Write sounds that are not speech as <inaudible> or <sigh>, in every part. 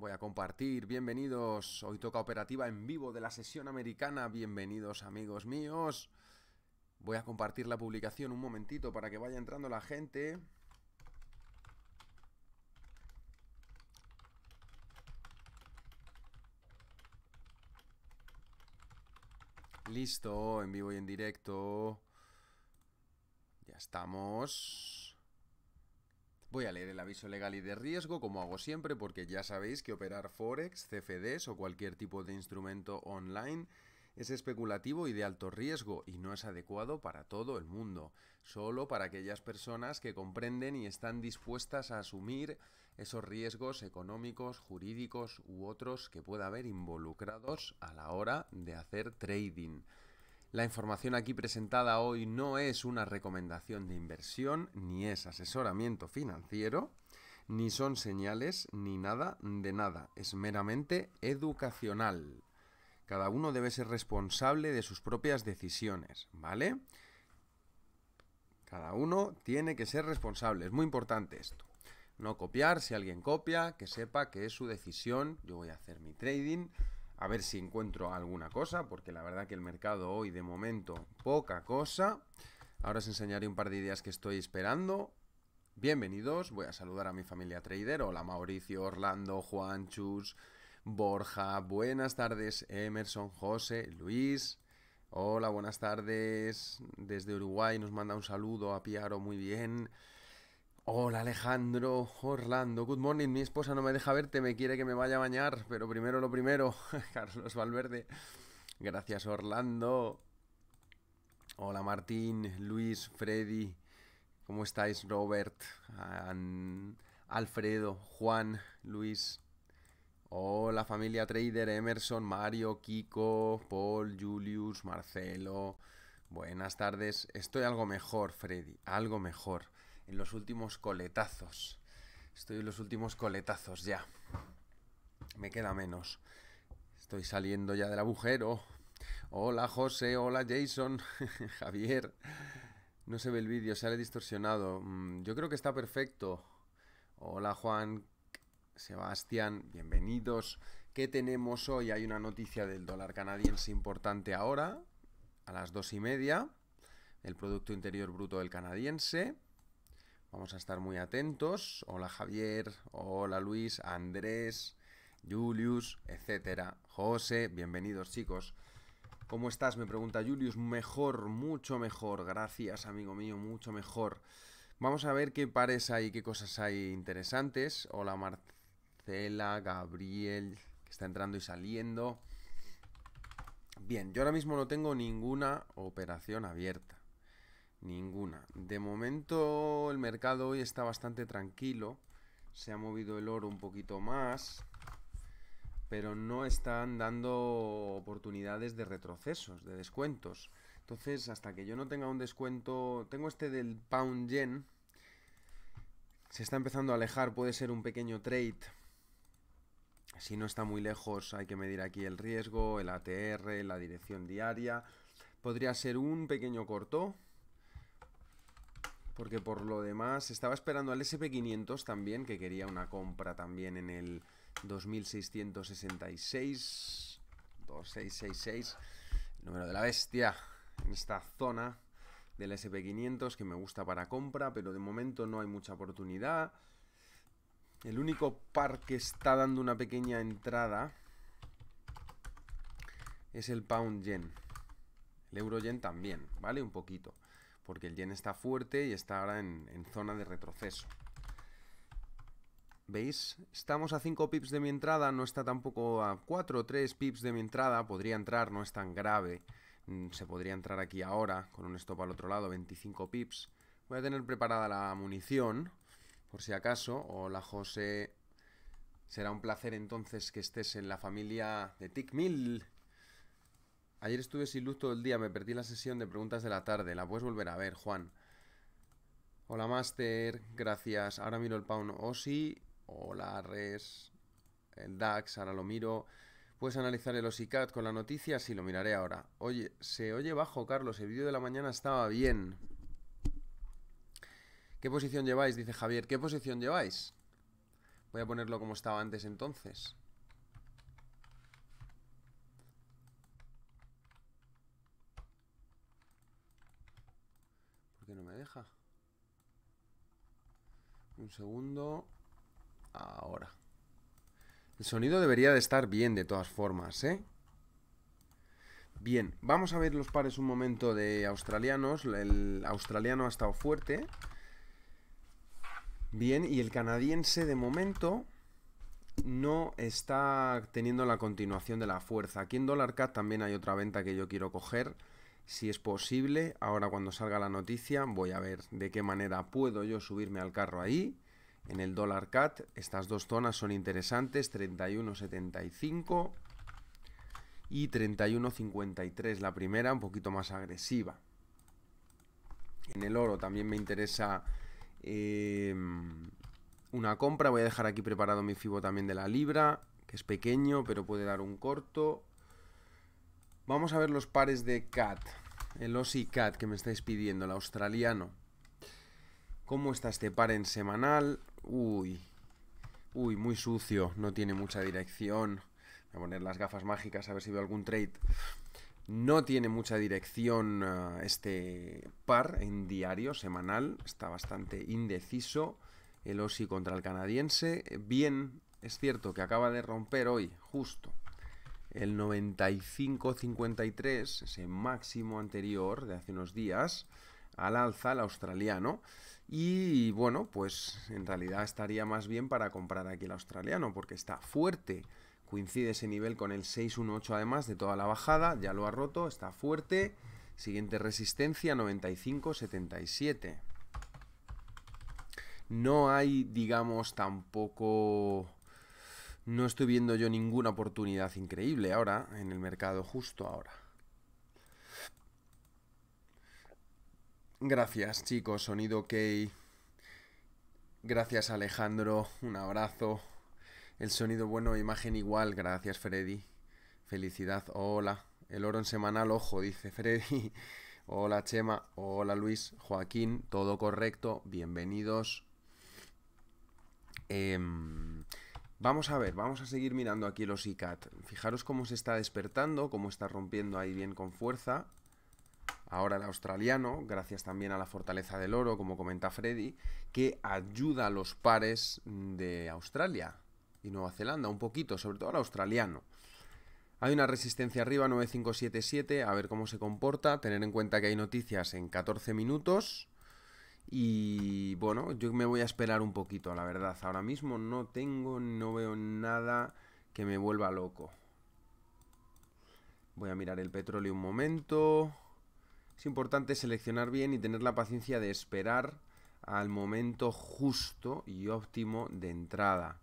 Voy a compartir, bienvenidos. Hoy toca operativa en vivo de la sesión americana. Bienvenidos amigos míos. Voy a compartir la publicación un momentito para que vaya entrando la gente. Listo, en vivo y en directo. Ya estamos. Voy a leer el aviso legal y de riesgo, como hago siempre, porque ya sabéis que operar Forex, CFDs o cualquier tipo de instrumento online es especulativo y de alto riesgo y no es adecuado para todo el mundo, solo para aquellas personas que comprenden y están dispuestas a asumir esos riesgos económicos, jurídicos u otros que pueda haber involucrados a la hora de hacer trading. La información aquí presentada hoy no es una recomendación de inversión, ni es asesoramiento financiero, ni son señales, ni nada de nada. Es meramente educacional. Cada uno debe ser responsable de sus propias decisiones, ¿vale? Cada uno tiene que ser responsable, es muy importante esto. No copiar, si alguien copia, que sepa que es su decisión, yo voy a hacer mi trading, a ver si encuentro alguna cosa, porque la verdad que el mercado hoy de momento poca cosa. Ahora os enseñaré un par de ideas que estoy esperando. Bienvenidos, voy a saludar a mi familia trader. Hola Mauricio, Orlando, Juan, Chus, Borja, buenas tardes, Emerson, José, Luis. Hola, buenas tardes. Desde Uruguay nos manda un saludo a Piaro, muy bien. Hola Alejandro, Orlando, good morning, mi esposa no me deja verte, me quiere que me vaya a bañar, pero primero lo primero, <laughs> Carlos Valverde, gracias Orlando. Hola Martín, Luis, Freddy, ¿cómo estáis Robert, Alfredo, Juan, Luis? Hola familia Trader, Emerson, Mario, Kiko, Paul, Julius, Marcelo. Buenas tardes, estoy algo mejor Freddy, algo mejor en los últimos coletazos. Estoy en los últimos coletazos ya. Me queda menos. Estoy saliendo ya del agujero. Hola José, hola Jason, <laughs> Javier. No se ve el vídeo, sale distorsionado. Mm, yo creo que está perfecto. Hola Juan, Sebastián, bienvenidos. ¿Qué tenemos hoy? Hay una noticia del dólar canadiense importante ahora, a las dos y media. El Producto Interior Bruto del canadiense. Vamos a estar muy atentos. Hola Javier, hola Luis, Andrés, Julius, etcétera. José, bienvenidos chicos. ¿Cómo estás? Me pregunta Julius. Mejor, mucho mejor. Gracias, amigo mío, mucho mejor. Vamos a ver qué pares hay, qué cosas hay interesantes. Hola Marcela, Gabriel, que está entrando y saliendo. Bien, yo ahora mismo no tengo ninguna operación abierta. Ninguna. De momento el mercado hoy está bastante tranquilo. Se ha movido el oro un poquito más. Pero no están dando oportunidades de retrocesos, de descuentos. Entonces, hasta que yo no tenga un descuento... Tengo este del pound yen. Se está empezando a alejar. Puede ser un pequeño trade. Si no está muy lejos, hay que medir aquí el riesgo, el ATR, la dirección diaria. Podría ser un pequeño corto porque por lo demás, estaba esperando al SP500 también, que quería una compra también en el 2666. 2666, número de la bestia, en esta zona del SP500 que me gusta para compra, pero de momento no hay mucha oportunidad. El único par que está dando una pequeña entrada es el Pound Yen. El Euro Yen también, ¿vale? Un poquito porque el yen está fuerte y está ahora en, zona de retroceso. ¿Veis? Estamos a 5 pips de mi entrada, no está tampoco a 4 o 3 pips de mi entrada, podría entrar, no es tan grave. Mm, se podría entrar aquí ahora con un stop al otro lado, 25 pips. Voy a tener preparada la munición, por si acaso. Hola José, será un placer entonces que estés en la familia de Tickmill. Ayer estuve sin luz todo el día, me perdí la sesión de preguntas de la tarde. La puedes volver a ver, Juan. Hola, Master. Gracias. Ahora miro el Pound Osi. Hola, Res. El DAX, ahora lo miro. ¿Puedes analizar el OSICAT con la noticia? Sí, lo miraré ahora. Oye, se oye bajo, Carlos. El vídeo de la mañana estaba bien. ¿Qué posición lleváis? Dice Javier. ¿Qué posición lleváis? Voy a ponerlo como estaba antes entonces. deja. Un segundo. Ahora. El sonido debería de estar bien de todas formas, ¿eh? Bien, vamos a ver los pares un momento de australianos. El australiano ha estado fuerte. Bien, y el canadiense de momento no está teniendo la continuación de la fuerza. Aquí en dólar Cat también hay otra venta que yo quiero coger si es posible, ahora cuando salga la noticia voy a ver de qué manera puedo yo subirme al carro ahí. En el dólar CAT estas dos zonas son interesantes, 31.75 y 31.53 la primera, un poquito más agresiva. En el oro también me interesa em, una compra, voy a dejar aquí preparado mi fibo también de la libra, que es pequeño pero puede dar un corto. Vamos a ver los pares de cat. El Aussie cat que me estáis pidiendo, el australiano. ¿Cómo está este par en semanal? Uy. Uy, muy sucio. No tiene mucha dirección. Voy a poner las gafas mágicas a ver si veo algún trade. No tiene mucha dirección eh, este par en diario, semanal. Está bastante indeciso. El Osi contra el canadiense. Bien, es cierto que acaba de romper hoy, justo el 95.53, ese máximo anterior de hace unos días, al alza el australiano. Y bueno, pues en realidad estaría más bien para comprar aquí el australiano, porque está fuerte. Coincide ese nivel con el 618 además de toda la bajada, ya lo ha roto, está fuerte. Siguiente resistencia 95.77. No hay, digamos, tampoco no estoy viendo yo ninguna oportunidad increíble ahora en el mercado, justo ahora. Gracias chicos, sonido ok. Gracias Alejandro, un abrazo. El sonido bueno, imagen igual, gracias Freddy. Felicidad, hola. El oro en semanal, ojo, dice Freddy. <laughs> Hola Chema, hola Luis, Joaquín, todo correcto, bienvenidos. Eh... Vamos a ver, vamos a seguir mirando aquí los ICAT. Fijaros cómo se está despertando, cómo está rompiendo ahí bien con fuerza. Ahora el australiano, gracias también a la fortaleza del oro, como comenta Freddy, que ayuda a los pares de Australia y Nueva Zelanda, un poquito, sobre todo al australiano. Hay una resistencia arriba, 9577, a ver cómo se comporta. Tener en cuenta que hay noticias en 14 minutos. Y bueno, yo me voy a esperar un poquito, la verdad. Ahora mismo no tengo, no veo nada que me vuelva loco. Voy a mirar el petróleo un momento. Es importante seleccionar bien y tener la paciencia de esperar al momento justo y óptimo de entrada.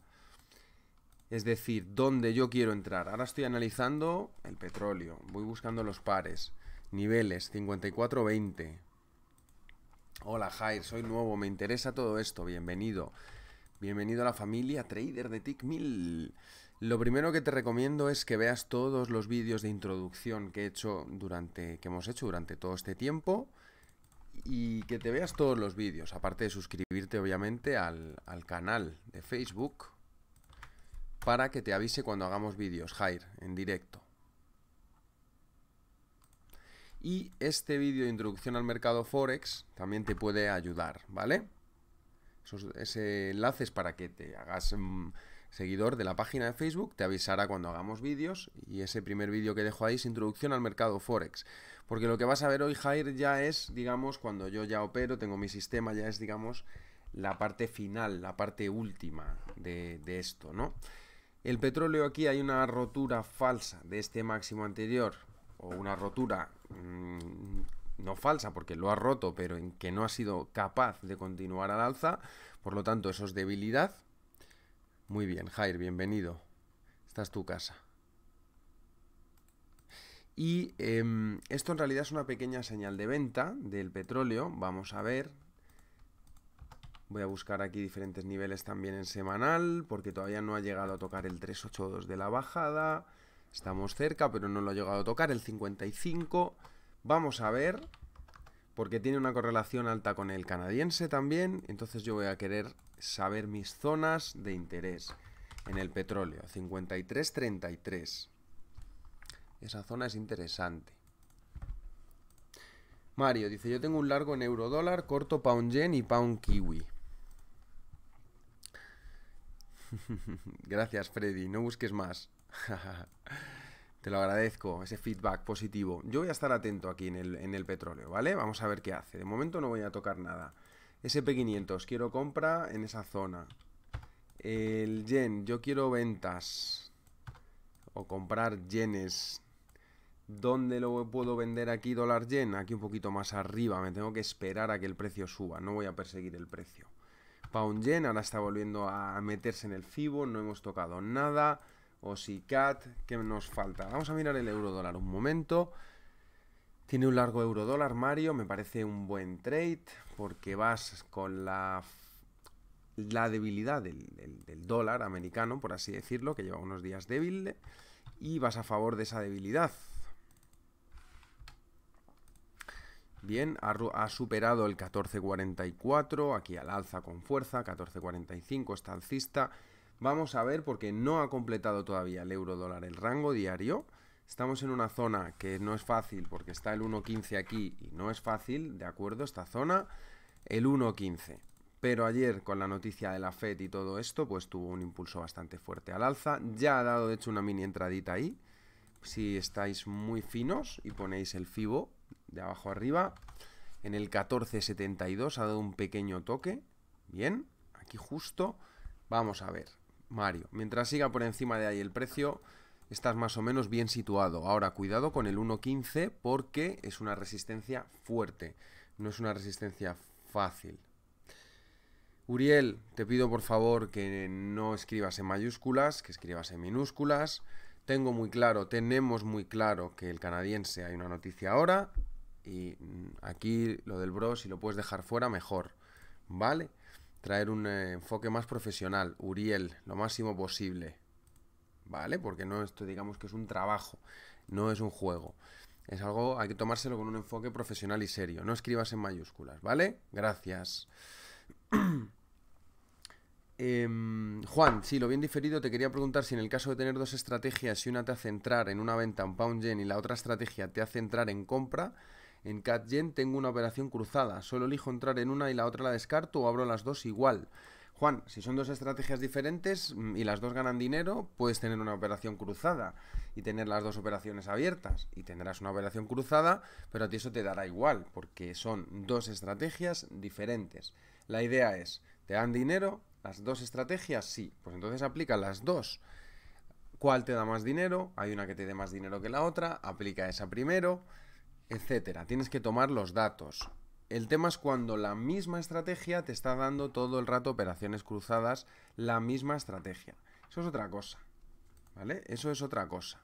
Es decir, dónde yo quiero entrar. Ahora estoy analizando el petróleo. Voy buscando los pares. Niveles 54-20. Hola Jair, soy nuevo, me interesa todo esto, bienvenido. Bienvenido a la familia Trader de TickMill. Lo primero que te recomiendo es que veas todos los vídeos de introducción que he hecho durante que hemos hecho durante todo este tiempo y que te veas todos los vídeos, aparte de suscribirte obviamente al, al canal de Facebook para que te avise cuando hagamos vídeos, Jair, en directo. Y este vídeo de introducción al mercado Forex también te puede ayudar, ¿vale? ese enlace es para que te hagas mm, seguidor de la página de Facebook, te avisará cuando hagamos vídeos y ese primer vídeo que dejo ahí es introducción al mercado Forex. Porque lo que vas a ver hoy, Jair, ya es, digamos, cuando yo ya opero, tengo mi sistema, ya es, digamos, la parte final, la parte última de esto, ¿no? El petróleo aquí hay una rotura falsa de este máximo anterior o una rotura Mm, no falsa, porque lo ha roto, pero en que no ha sido capaz de continuar al alza. Por lo tanto, eso es debilidad. Muy bien, Jair, bienvenido. Esta es tu casa. Y em, esto en realidad es una pequeña señal de venta del petróleo. Vamos a ver. Voy a buscar aquí diferentes niveles también en semanal, porque todavía no ha llegado a tocar el 382 de la bajada. Estamos cerca, pero no lo ha llegado a tocar. El 55. Vamos a ver. Porque tiene una correlación alta con el canadiense también. Entonces yo voy a querer saber mis zonas de interés en el petróleo. 53-33. Esa zona es interesante. Mario dice, yo tengo un largo en euro dólar, corto pound yen y pound kiwi. <laughs> Gracias, Freddy. No busques más. <laughs> Te lo agradezco, ese feedback positivo. Yo voy a estar atento aquí en el, petróleo, ¿vale? Vamos a ver qué hace. De momento no voy a tocar nada. SP500, quiero compra en esa zona. El yen, yo quiero ventas. O comprar yenes. ¿Dónde lo puedo vender aquí dólar yen? Aquí un poquito más arriba. Me tengo que esperar a que el precio suba. No voy a perseguir el precio. Pound yen ahora está volviendo a meterse en el FIBO. No hemos tocado nada o si cat ¿qué nos falta? Vamos a mirar el euro dólar un momento. Tiene un largo euro dólar, Mario, me parece un buen trade porque vas con la, la debilidad del, dólar americano, por así decirlo, que lleva unos días débil, y vas a favor de esa debilidad. Bien, ha, ha, superado el 14.44, aquí al alza con fuerza, 14.45 está alcista, Vamos a ver porque no ha completado todavía el euro dólar el rango diario. Estamos en una zona que no es fácil porque está el 1.15 aquí y no es fácil, ¿de acuerdo? Esta zona, el 1.15. Pero ayer con la noticia de la FED y todo esto, pues tuvo un impulso bastante fuerte al alza. Ya ha dado de hecho una mini entradita ahí. Si estáis muy finos y ponéis el FIBO de abajo arriba, en el 14.72 ha dado un pequeño toque. Bien, aquí justo. Vamos a ver. Mario. Mientras siga por encima de ahí el precio, estás más o menos bien situado. Ahora, cuidado con el 1.15 porque es una resistencia fuerte, no es una resistencia fácil. Uriel, te pido por favor que no escribas en mayúsculas, que escribas en minúsculas. Tengo muy claro, tenemos muy claro que el canadiense hay una noticia ahora y aquí lo del bro si lo puedes dejar fuera mejor, ¿vale? traer un eh, enfoque más profesional, Uriel, lo máximo posible. ¿Vale? Porque no esto digamos que es un trabajo, no es un juego. Es algo, hay que tomárselo con un enfoque profesional y serio. No escribas en mayúsculas, ¿vale? Gracias. <clears throat> Em, Juan, sí, lo bien diferido, te quería preguntar si en el caso de tener dos estrategias, si una te hace entrar en una venta en pound y la otra estrategia te hace entrar en compra, en CatGen tengo una operación cruzada, solo elijo entrar en una y la otra la descarto o abro las dos igual. Juan, si son dos estrategias diferentes mm, y las dos ganan dinero, puedes tener una operación cruzada y tener las dos operaciones abiertas y tendrás una operación cruzada, pero a ti eso te dará igual porque son dos estrategias diferentes. La idea es, ¿te dan dinero? ¿Las dos estrategias? Sí, pues entonces aplica las dos. ¿Cuál te da más dinero? Hay una que te dé más dinero que la otra, aplica esa primero etcétera. Tienes que tomar los datos. El tema es cuando la misma estrategia te está dando todo el rato operaciones cruzadas, la misma estrategia. Eso es otra cosa. ¿Vale? Eso es otra cosa.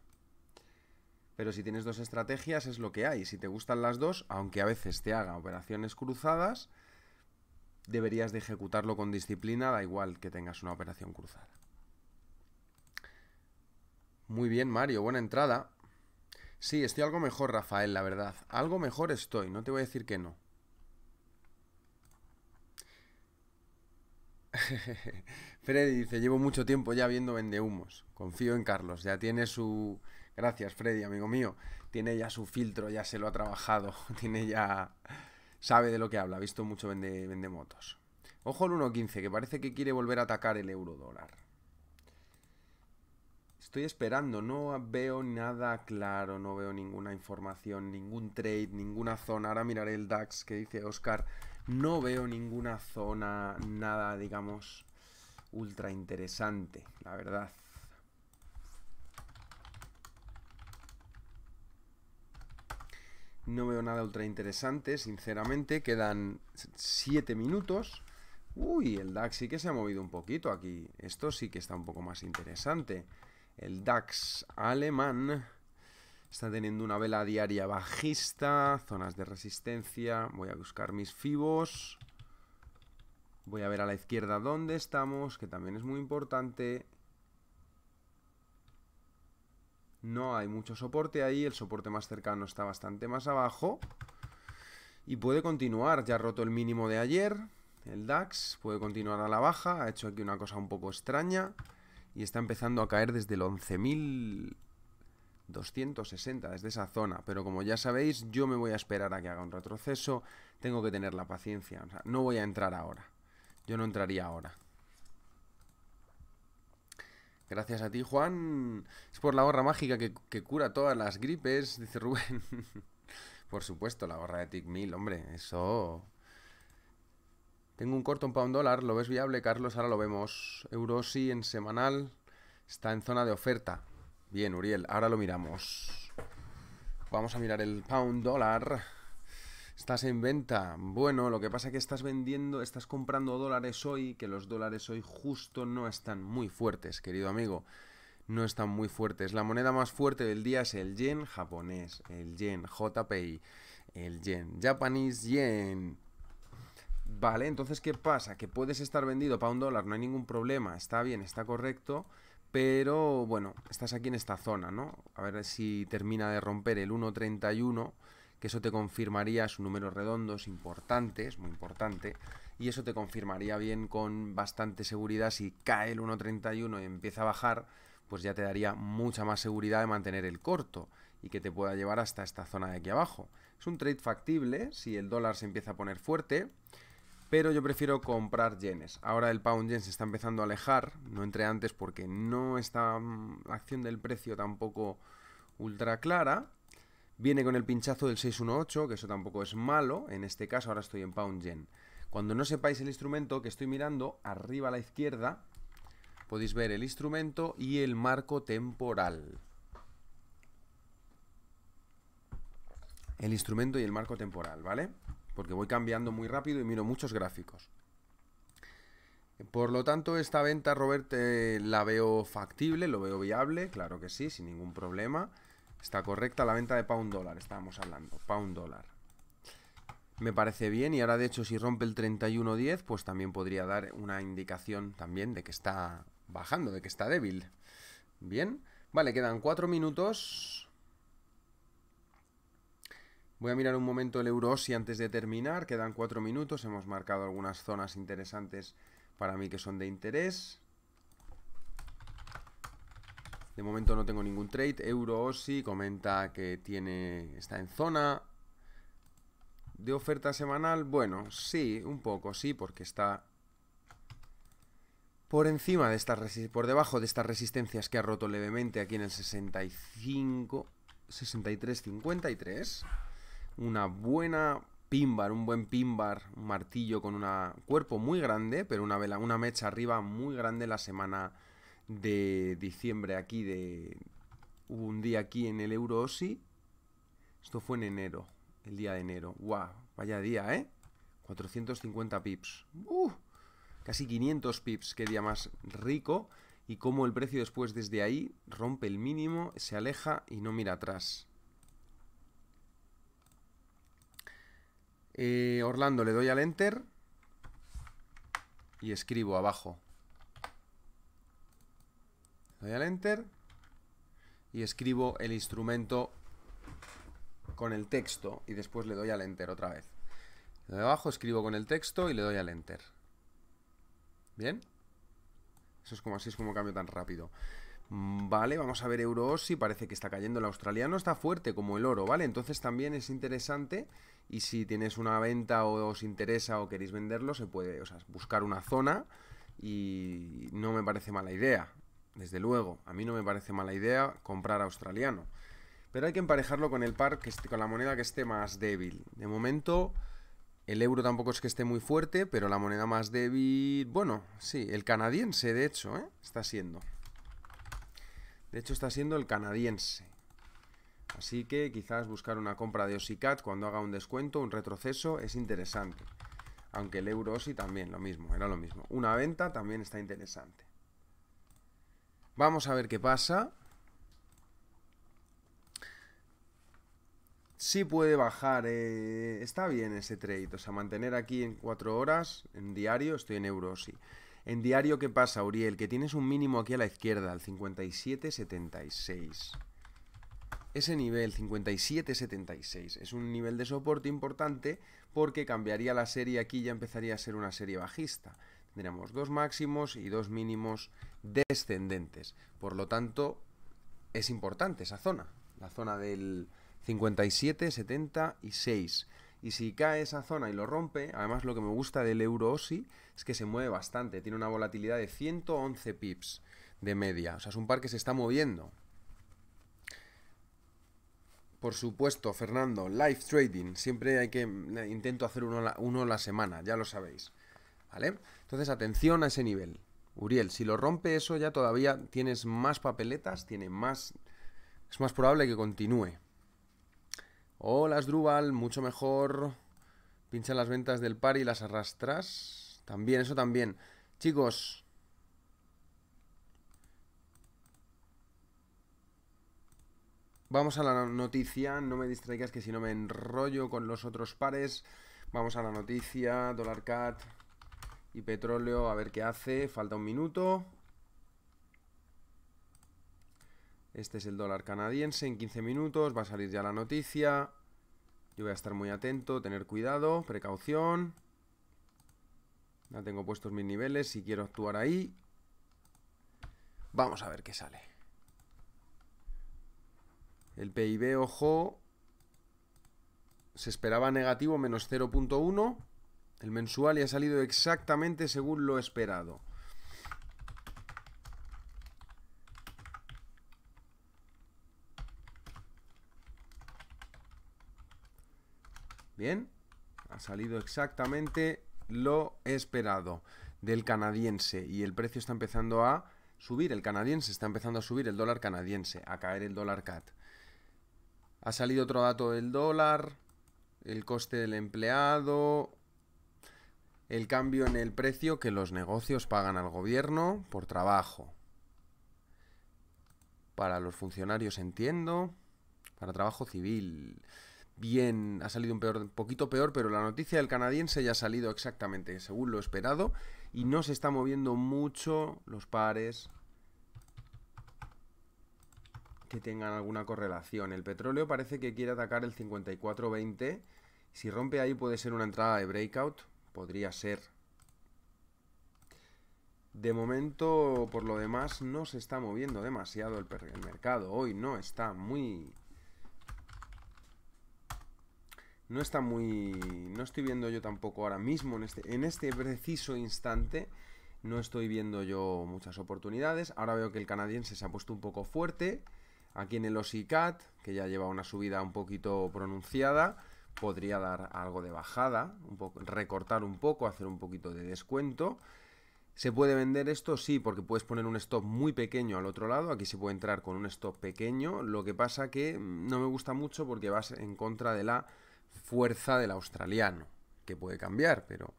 Pero si tienes dos estrategias es lo que hay. Si te gustan las dos, aunque a veces te haga operaciones cruzadas, deberías de ejecutarlo con disciplina, da igual que tengas una operación cruzada. Muy bien, Mario, buena entrada. Sí, estoy algo mejor, Rafael, la verdad. Algo mejor estoy, no te voy a decir que no. <laughs> Freddy dice, llevo mucho tiempo ya viendo Vendehumos. Confío en Carlos, ya tiene su... Gracias, Freddy, amigo mío. Tiene ya su filtro, ya se lo ha trabajado, <laughs> tiene ya... Sabe de lo que habla, ha visto mucho vende, motos. Ojo al 1.15, que parece que quiere volver a atacar el euro dólar. Estoy esperando, no veo nada claro, no veo ninguna información, ningún trade, ninguna zona. Ahora miraré el DAX que dice Oscar. No veo ninguna zona, nada, digamos, ultra interesante, la verdad. No veo nada ultra interesante, sinceramente. Quedan 7 minutos. Uy, el DAX sí que se ha movido un poquito aquí. Esto sí que está un poco más interesante. El DAX alemán está teniendo una vela diaria bajista, zonas de resistencia. Voy a buscar mis fibos. Voy a ver a la izquierda dónde estamos, que también es muy importante. No hay mucho soporte ahí, el soporte más cercano está bastante más abajo. Y puede continuar, ya ha roto el mínimo de ayer, el DAX, puede continuar a la baja, ha hecho aquí una cosa un poco extraña y está empezando a caer desde el 11.260, desde esa zona. Pero como ya sabéis, yo me voy a esperar a que haga un retroceso, tengo que tener la paciencia, no voy a entrar ahora. Yo no entraría ahora. Gracias a ti, Juan. Es por la gorra mágica que, que cura todas las gripes, dice Rubén. <laughs> por supuesto, la gorra de Tic 1000, hombre, eso tengo un corto en pound dólar, ¿lo ves viable, Carlos? Ahora lo vemos. Euro en semanal. Está en zona de oferta. Bien, Uriel, ahora lo miramos. Vamos a mirar el pound dólar. Estás en venta. Bueno, lo que pasa es que estás vendiendo, estás comprando dólares hoy, que los dólares hoy justo no están muy fuertes, querido amigo. No están muy fuertes. La moneda más fuerte del día es el yen japonés, el yen JPI, el yen Japanese yen. Vale, entonces, ¿qué pasa? Que puedes estar vendido para un dólar, no hay ningún problema, está bien, está correcto, pero bueno, estás aquí en esta zona, ¿no? A ver si termina de romper el 1.31, que eso te confirmaría, es números número redondo, es importante, es muy importante, y eso te confirmaría bien con bastante seguridad si cae el 1.31 y empieza a bajar, pues ya te daría mucha más seguridad de mantener el corto y que te pueda llevar hasta esta zona de aquí abajo. Es un trade factible si el dólar se empieza a poner fuerte pero yo prefiero comprar yenes. Ahora el pound yen se está empezando a alejar, no entré antes porque no está mm, la acción del precio tampoco ultra clara. Viene con el pinchazo del 618, que eso tampoco es malo, en este caso ahora estoy en pound yen. Cuando no sepáis el instrumento que estoy mirando, arriba a la izquierda podéis ver el instrumento y el marco temporal. El instrumento y el marco temporal, ¿vale? porque voy cambiando muy rápido y miro muchos gráficos. Por lo tanto, esta venta, Robert, eh, la veo factible, lo veo viable, claro que sí, sin ningún problema. Está correcta la venta de pound dólar, estábamos hablando, pound dólar. Me parece bien y ahora de hecho si rompe el 31.10 pues también podría dar una indicación también de que está bajando, de que está débil. Bien, vale, quedan cuatro minutos Voy a mirar un momento el EUROSI antes de terminar, quedan cuatro minutos, hemos marcado algunas zonas interesantes para mí que son de interés. De momento no tengo ningún trade. EUROSI comenta que tiene está en zona de oferta semanal. Bueno, sí, un poco, sí, porque está por encima de estas por debajo de estas resistencias que ha roto levemente aquí en el 65 63 una buena pimbar, un buen pimbar, un martillo con un cuerpo muy grande, pero una vela, una mecha arriba muy grande la semana de diciembre aquí de hubo un día aquí en el Euroosi. Esto fue en enero, el día de enero. Guau, vaya día, ¿eh? 450 pips. ¡Uh! Casi 500 pips, qué día más rico y cómo el precio después desde ahí rompe el mínimo, se aleja y no mira atrás. Eh, Orlando, le doy al Enter y escribo abajo. Le Doy al Enter y escribo el instrumento con el texto y después le doy al Enter otra vez. Le doy abajo, escribo con el texto y le doy al Enter. ¿Bien? Eso es como así, es como cambio tan rápido. Mm, vale, vamos a ver Si parece que está cayendo el australiano, está fuerte como el oro, ¿vale? Entonces también es interesante y si tienes una venta o os interesa o queréis venderlo, se puede o sea, buscar una zona y no me parece mala idea, desde luego, a mí no me parece mala idea comprar australiano. Pero hay que emparejarlo con el par que con la moneda que esté más débil. De momento, el euro tampoco es que esté muy fuerte, pero la moneda más débil, bueno, sí, el canadiense de hecho, ¿eh? está siendo. De hecho está siendo el canadiense. Así que quizás buscar una compra de Osicat cuando haga un descuento, un retroceso, es interesante. Aunque el euro Osi también, lo mismo, era lo mismo. Una venta también está interesante. Vamos a ver qué pasa. Sí puede bajar, eh, está bien ese trade, o sea, mantener aquí en cuatro horas, en diario, estoy en euro En diario, ¿qué pasa, Uriel? Que tienes un mínimo aquí a la izquierda, al 57.76 ese nivel 57-76 es un nivel de soporte importante porque cambiaría la serie aquí ya empezaría a ser una serie bajista. Tendríamos dos máximos y dos mínimos descendentes. Por lo tanto, es importante esa zona, la zona del 57-76. Y si cae esa zona y lo rompe, además lo que me gusta del euro OSI es que se mueve bastante, tiene una volatilidad de 111 pips de media. O sea, es un par que se está moviendo. Por supuesto, Fernando, live trading. Siempre hay que mm, intento hacer uno, la, la semana, ya lo sabéis. ¿Vale? Entonces, atención a ese nivel. Uriel, si lo rompe eso ya todavía tienes más papeletas, tiene más es más probable que continúe. Hola, Asdrúbal, mucho mejor. Pincha las ventas del par y las arrastras. También, eso también. Chicos, Vamos a la noticia, no me distraigas que si no me enrollo con los otros pares. Vamos a la noticia, dólar cat y petróleo, a ver qué hace. Falta un minuto. Este es el dólar canadiense en 15 minutos, va a salir ya la noticia. Yo voy a estar muy atento, tener cuidado, precaución. Ya tengo puestos mis niveles si quiero actuar ahí. Vamos a ver qué sale. El PIB, ojo, se esperaba negativo, menos 0.1. El mensual y ha salido exactamente según lo esperado. Bien, ha salido exactamente lo esperado del canadiense y el precio está empezando a subir, el canadiense está empezando a subir, el dólar canadiense, a caer el dólar CAT. Ha salido otro dato del dólar, el coste del empleado, el cambio en el precio que los negocios pagan al gobierno por trabajo. Para los funcionarios entiendo, para trabajo civil. Bien, ha salido un, peor, un poquito peor, pero la noticia del canadiense ya ha salido exactamente según lo esperado y no se está moviendo mucho los pares tengan alguna correlación. El petróleo parece que quiere atacar el 54.20. Si rompe ahí puede ser una entrada de breakout. Podría ser. De momento, por lo demás, no se está moviendo demasiado el, el mercado. Hoy no está muy... No está muy... No estoy viendo yo tampoco ahora mismo, en este, en este preciso instante, no estoy viendo yo muchas oportunidades. Ahora veo que el canadiense se ha puesto un poco fuerte. Aquí en el OSICAT, que ya lleva una subida un poquito pronunciada, podría dar algo de bajada, recortar un poco, hacer un poquito de descuento. ¿Se puede vender esto? Sí, porque puedes poner un stop muy pequeño al otro lado. Aquí se puede entrar con un stop pequeño. Lo que pasa que no me gusta mucho porque vas en contra de la fuerza del australiano, que puede cambiar, pero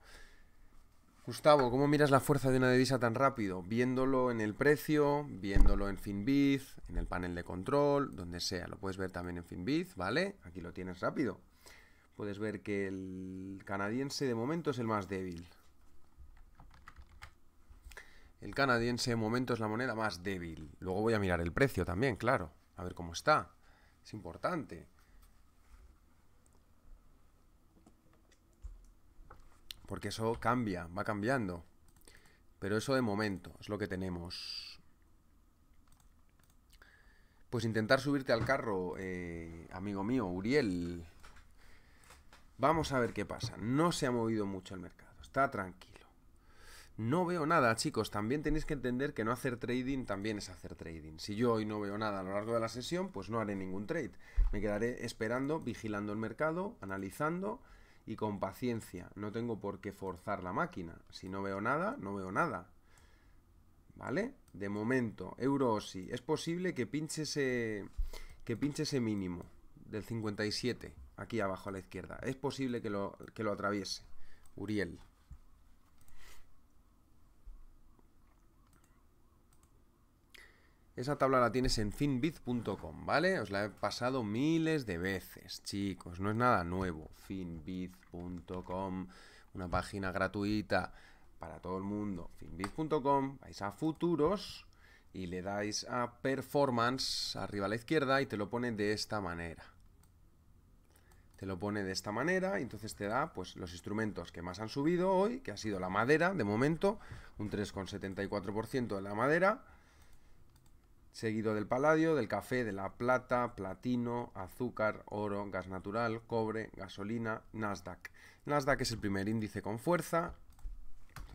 Gustavo, ¿cómo miras la fuerza de una divisa tan rápido? Viéndolo en el precio, viéndolo en Finbiz, en el panel de control, donde sea. Lo puedes ver también en Finbiz, ¿vale? Aquí lo tienes rápido. Puedes ver que el canadiense de momento es el más débil. El canadiense de momento es la moneda más débil. Luego voy a mirar el precio también, claro. A ver cómo está. Es importante. Porque eso cambia, va cambiando. Pero eso de momento es lo que tenemos. Pues intentar subirte al carro, eh, amigo mío, Uriel. Vamos a ver qué pasa. No se ha movido mucho el mercado. Está tranquilo. No veo nada, chicos. También tenéis que entender que no hacer trading también es hacer trading. Si yo hoy no veo nada a lo largo de la sesión, pues no haré ningún trade. Me quedaré esperando, vigilando el mercado, analizando y con paciencia. No tengo por qué forzar la máquina. Si no veo nada, no veo nada. ¿Vale? De momento, sí Es posible que pinche ese, que pinche ese mínimo del 57, aquí abajo a la izquierda. Es posible que lo, que lo atraviese. Uriel. Esa tabla la tienes en finbiz.com, ¿vale? Os la he pasado miles de veces, chicos, no es nada nuevo. Finbiz.com, una página gratuita para todo el mundo. Finbiz.com, vais a futuros y le dais a performance arriba a la izquierda y te lo pone de esta manera. Te lo pone de esta manera y entonces te da pues los instrumentos que más han subido hoy, que ha sido la madera de momento, un 3,74% de la madera seguido del paladio, del café, de la plata, platino, azúcar, oro, gas natural, cobre, gasolina, Nasdaq. Nasdaq es el primer índice con fuerza.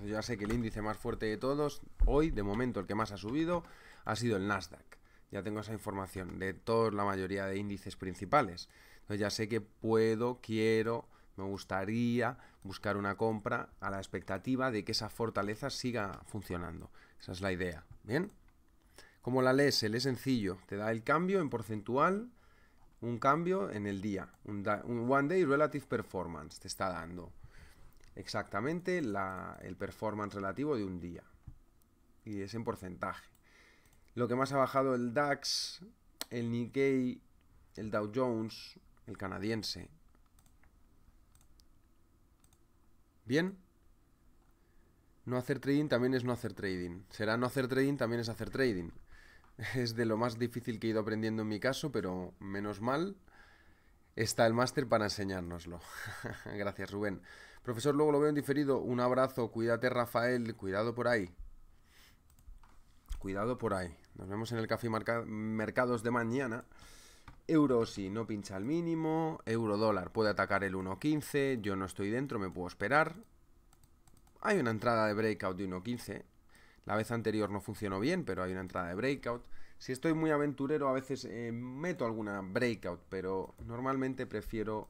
Yo ya sé que el índice más fuerte de todos, hoy, de momento el que más ha subido, ha sido el Nasdaq. Ya tengo esa información de toda la mayoría de índices principales. Entonces ya sé que puedo, quiero, me gustaría buscar una compra a la expectativa de que esa fortaleza siga funcionando. Esa es la idea. ¿Bien? Como la lees? Se lee sencillo. Te da el cambio en porcentual, un cambio en el día. Un, One Day Relative Performance te está dando exactamente el performance relativo de un día. Y es en porcentaje. Lo que más ha bajado el DAX, el Nikkei, el Dow Jones, el canadiense. Bien. No hacer trading también es no hacer trading. Será no hacer trading también es hacer trading. Es de lo más difícil que he ido aprendiendo en mi caso, pero menos mal está el máster para enseñárnoslo. <laughs> Gracias, Rubén. Profesor, luego lo veo en diferido. Un abrazo, cuídate, Rafael, cuidado por ahí. Cuidado por ahí. Nos vemos en el Café Mercados de mañana. Euro sí. no pincha al mínimo. Euro dólar puede atacar el 1.15. Yo no estoy dentro, me puedo esperar. Hay una entrada de breakout de 1.15. La vez anterior no funcionó bien, pero hay una entrada de breakout. Si estoy muy aventurero, a veces eh, meto alguna breakout, pero normalmente prefiero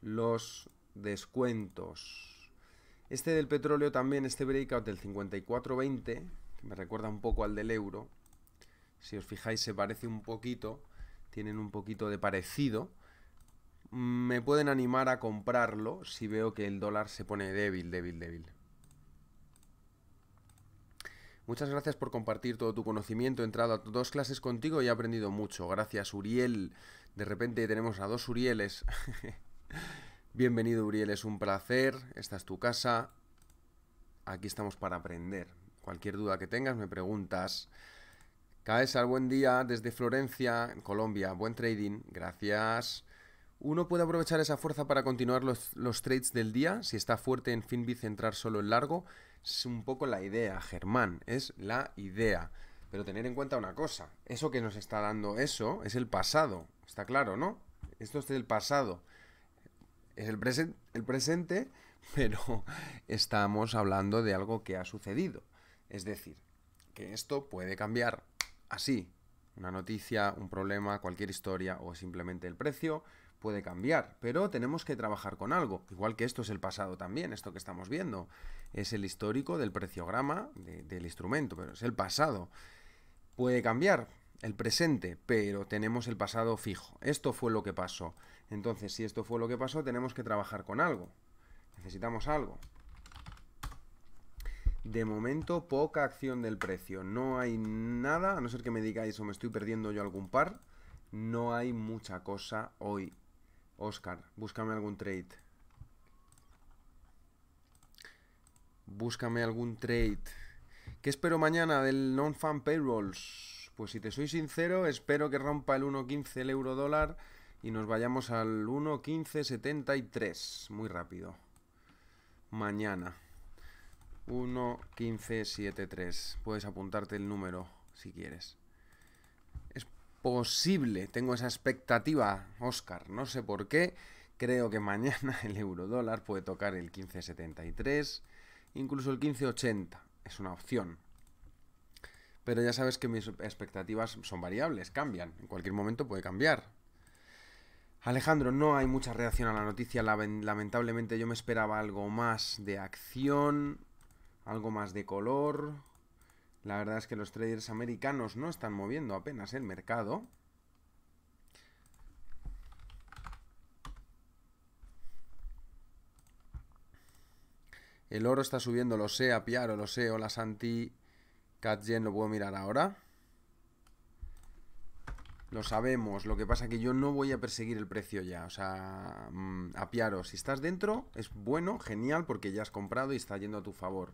los descuentos. Este del petróleo también, este breakout del 54.20, me recuerda un poco al del euro. Si os fijáis, se parece un poquito, tienen un poquito de parecido. Mm, me pueden animar a comprarlo si veo que el dólar se pone débil, débil, débil. Muchas gracias por compartir todo tu conocimiento. He entrado a dos clases contigo y he aprendido mucho. Gracias, Uriel. De repente tenemos a dos Urieles. <laughs> Bienvenido, Uriel. Es un placer. Esta es tu casa. Aquí estamos para aprender. Cualquier duda que tengas, me preguntas. al buen día. Desde Florencia, Colombia. Buen trading. Gracias. ¿Uno puede aprovechar esa fuerza para continuar los, trades del día? Si está fuerte en Finbiz entrar solo en largo es un poco la idea, Germán, es la idea. Pero tener en cuenta una cosa, eso que nos está dando eso es el pasado, está claro, ¿no? Esto es el pasado. Es el, el presente, <laughs> pero estamos hablando de algo que ha sucedido. Es decir, que esto puede cambiar así. Una noticia, un problema, cualquier historia o simplemente el precio puede cambiar, pero tenemos que trabajar con algo, igual que esto es el pasado también, esto que estamos viendo, es el histórico del preciograma del instrumento, pero es el pasado. Puede cambiar el presente, pero tenemos el pasado fijo. Esto fue lo que pasó. Entonces, si esto fue lo que pasó, tenemos que trabajar con algo. Necesitamos algo. De momento, poca acción del precio. No hay nada, a no ser que me digáis o me estoy perdiendo yo algún par, no hay mucha cosa hoy Oscar, búscame algún trade. Búscame algún trade. ¿Qué espero mañana del non-fan payrolls? Pues si te soy sincero, espero que rompa el 1.15 el euro dólar y nos vayamos al 1.1573. Muy rápido. Mañana. 1.1573. Puedes apuntarte el número si quieres posible. Tengo esa expectativa, Oscar. No sé por qué. Creo que mañana <laughs> el euro dólar puede tocar el 1573, incluso el 1580. Es una opción. Pero ya sabes que mis expectativas son variables, cambian. En cualquier momento puede cambiar. Alejandro, no hay mucha reacción a la noticia. Lamentablemente yo me esperaba algo más de acción, algo más de color. La verdad es que los traders americanos no están moviendo apenas el mercado. El oro está subiendo, lo sé, a Piaro, lo sé, hola Santi, Catgen, lo puedo mirar ahora. Lo sabemos, lo que pasa que yo no voy a perseguir el precio ya, o sea, mm, a Piaro, si estás dentro es bueno, genial, porque ya has comprado y está yendo a tu favor.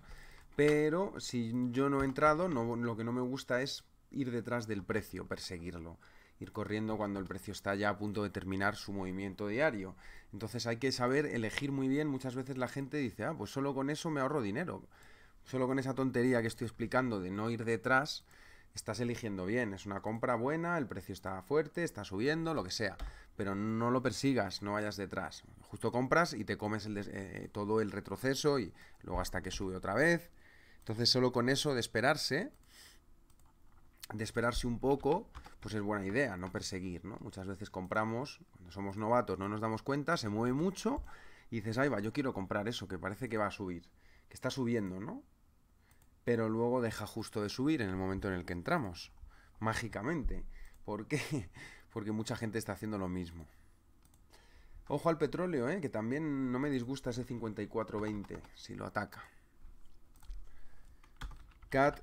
Pero si yo no he entrado, lo que no me gusta es ir detrás del precio, perseguirlo. Ir corriendo cuando el precio está ya a punto de terminar su movimiento diario. Entonces hay que saber elegir muy bien. Muchas veces la gente dice, ah, pues solo con eso me ahorro dinero. Solo con esa tontería que estoy explicando de no ir detrás, estás eligiendo bien. Es una compra buena, el precio está fuerte, está subiendo, lo que sea. Pero no lo persigas, no vayas detrás. Justo compras y te comes eh, todo el retroceso y luego hasta que sube otra vez. Entonces solo con eso de esperarse, de esperarse un poco, pues es buena idea, no perseguir, ¿no? Muchas veces compramos, cuando somos novatos no nos damos cuenta, se mueve mucho y dices, ay va, yo quiero comprar eso, que parece que va a subir, que está subiendo, ¿no? Pero luego deja justo de subir en el momento en el que entramos, mágicamente. ¿Por qué? <laughs> Porque mucha gente está haciendo lo mismo. Ojo al petróleo, ¿eh? que también no me disgusta ese 54.20 si lo ataca. Cat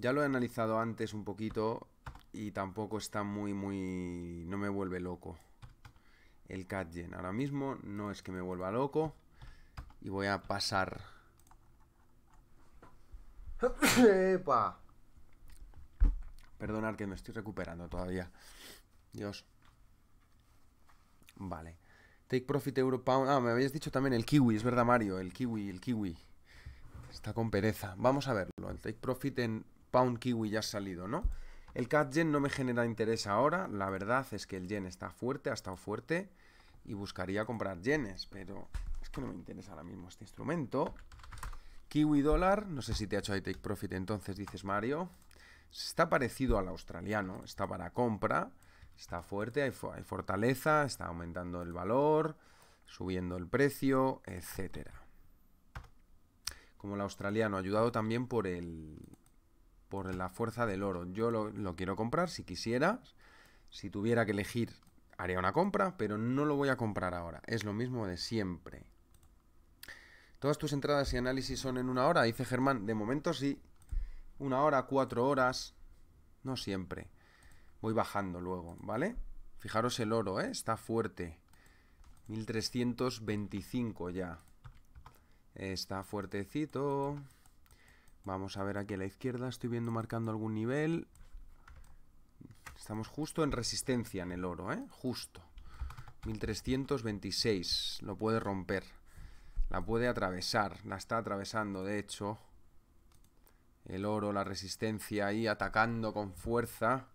Ya lo he analizado antes un poquito y tampoco está muy, muy... no me vuelve loco el CatGen. Ahora mismo no es que me vuelva loco y voy a pasar... <coughs> ¡Epa! Perdonad que me estoy recuperando todavía. Dios. Vale. Take profit euro pound. Ah, me habéis dicho también el kiwi, es verdad, Mario. El kiwi, el kiwi. Está con pereza. Vamos a verlo. El take profit en pound kiwi ya ha salido, ¿no? El cat no me genera interés ahora. La verdad es que el yen está fuerte, ha estado fuerte. Y buscaría comprar yenes, pero es que no me interesa ahora mismo este instrumento. Kiwi dólar, no sé si te ha hecho ahí take profit entonces, dices Mario. Está parecido al australiano, está para compra. Está fuerte, hay, fortaleza, está aumentando el valor, subiendo el precio, etcétera. Como el australiano, ayudado también por el por la fuerza del oro. Yo lo, lo quiero comprar si quisiera. Si tuviera que elegir, haría una compra, pero no lo voy a comprar ahora. Es lo mismo de siempre. Todas tus entradas y análisis son en una hora, dice Germán. De momento sí. Una hora, cuatro horas. No siempre. Voy bajando luego, ¿vale? Fijaros el oro, ¿eh? Está fuerte. 1325 ya. Está fuertecito. Vamos a ver aquí a la izquierda. Estoy viendo marcando algún nivel. Estamos justo en resistencia en el oro, ¿eh? Justo. 1326. Lo puede romper. La puede atravesar. La está atravesando, de hecho. El oro, la resistencia ahí atacando con fuerza.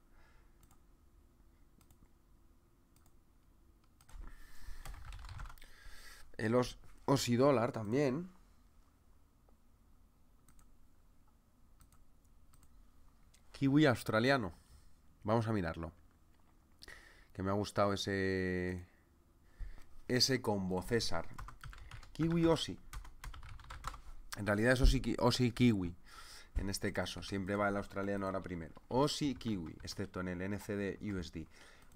El os dólar también. Kiwi australiano. Vamos a mirarlo. Que me ha gustado ese... Ese combo, César. Kiwi osi. En realidad es osi, osi kiwi. En este caso, siempre va el australiano ahora primero. Osi kiwi, excepto en el NCD USD.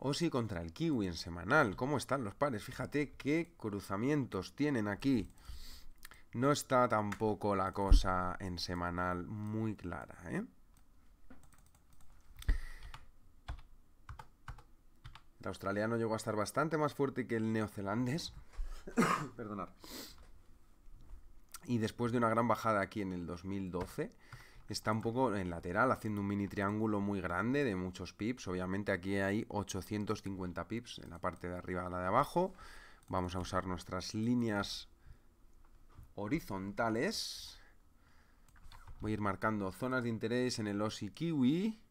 ¿O si contra el Kiwi en semanal. ¿Cómo están los pares? Fíjate qué cruzamientos tienen aquí. No está tampoco la cosa en semanal muy clara, ¿eh? El australiano llegó a estar bastante más fuerte que el neozelandés. <coughs> Perdonad. Y después de una gran bajada aquí en el 2012, está un poco en lateral, haciendo un mini triángulo muy grande de muchos pips. Obviamente aquí hay 850 pips en la parte de arriba a la de abajo. Vamos a usar nuestras líneas horizontales. Voy a ir marcando zonas de interés en el OSI Kiwi.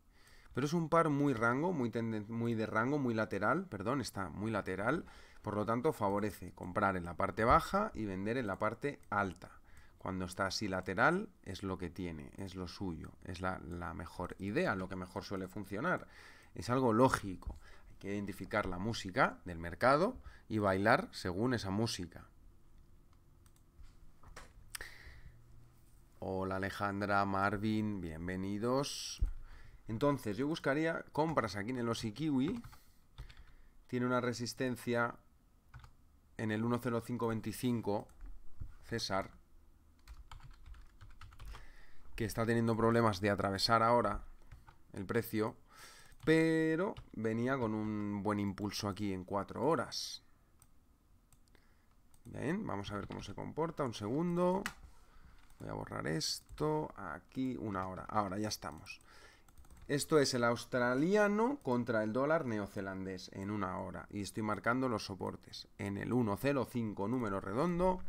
Pero es un par muy rango, muy, muy de rango, muy lateral, perdón, está muy lateral. Por lo tanto, favorece comprar en la parte baja y vender en la parte alta. Cuando está así lateral, es lo que tiene, es lo suyo, es la, mejor idea, lo que mejor suele funcionar. Es algo lógico. Hay que identificar la música del mercado y bailar según esa música. Hola Alejandra, Marvin, bienvenidos. Entonces, yo buscaría compras aquí en el Kiwi. Tiene una resistencia en el 10525, César que está teniendo problemas de atravesar ahora el precio, pero venía con un buen impulso aquí en 4 horas. Bien, vamos a ver cómo se comporta, un segundo. Voy a borrar esto, aquí una hora. Ahora ya estamos. Esto es el australiano contra el dólar neozelandés en una hora. Y estoy marcando los soportes. En el 105 número redondo,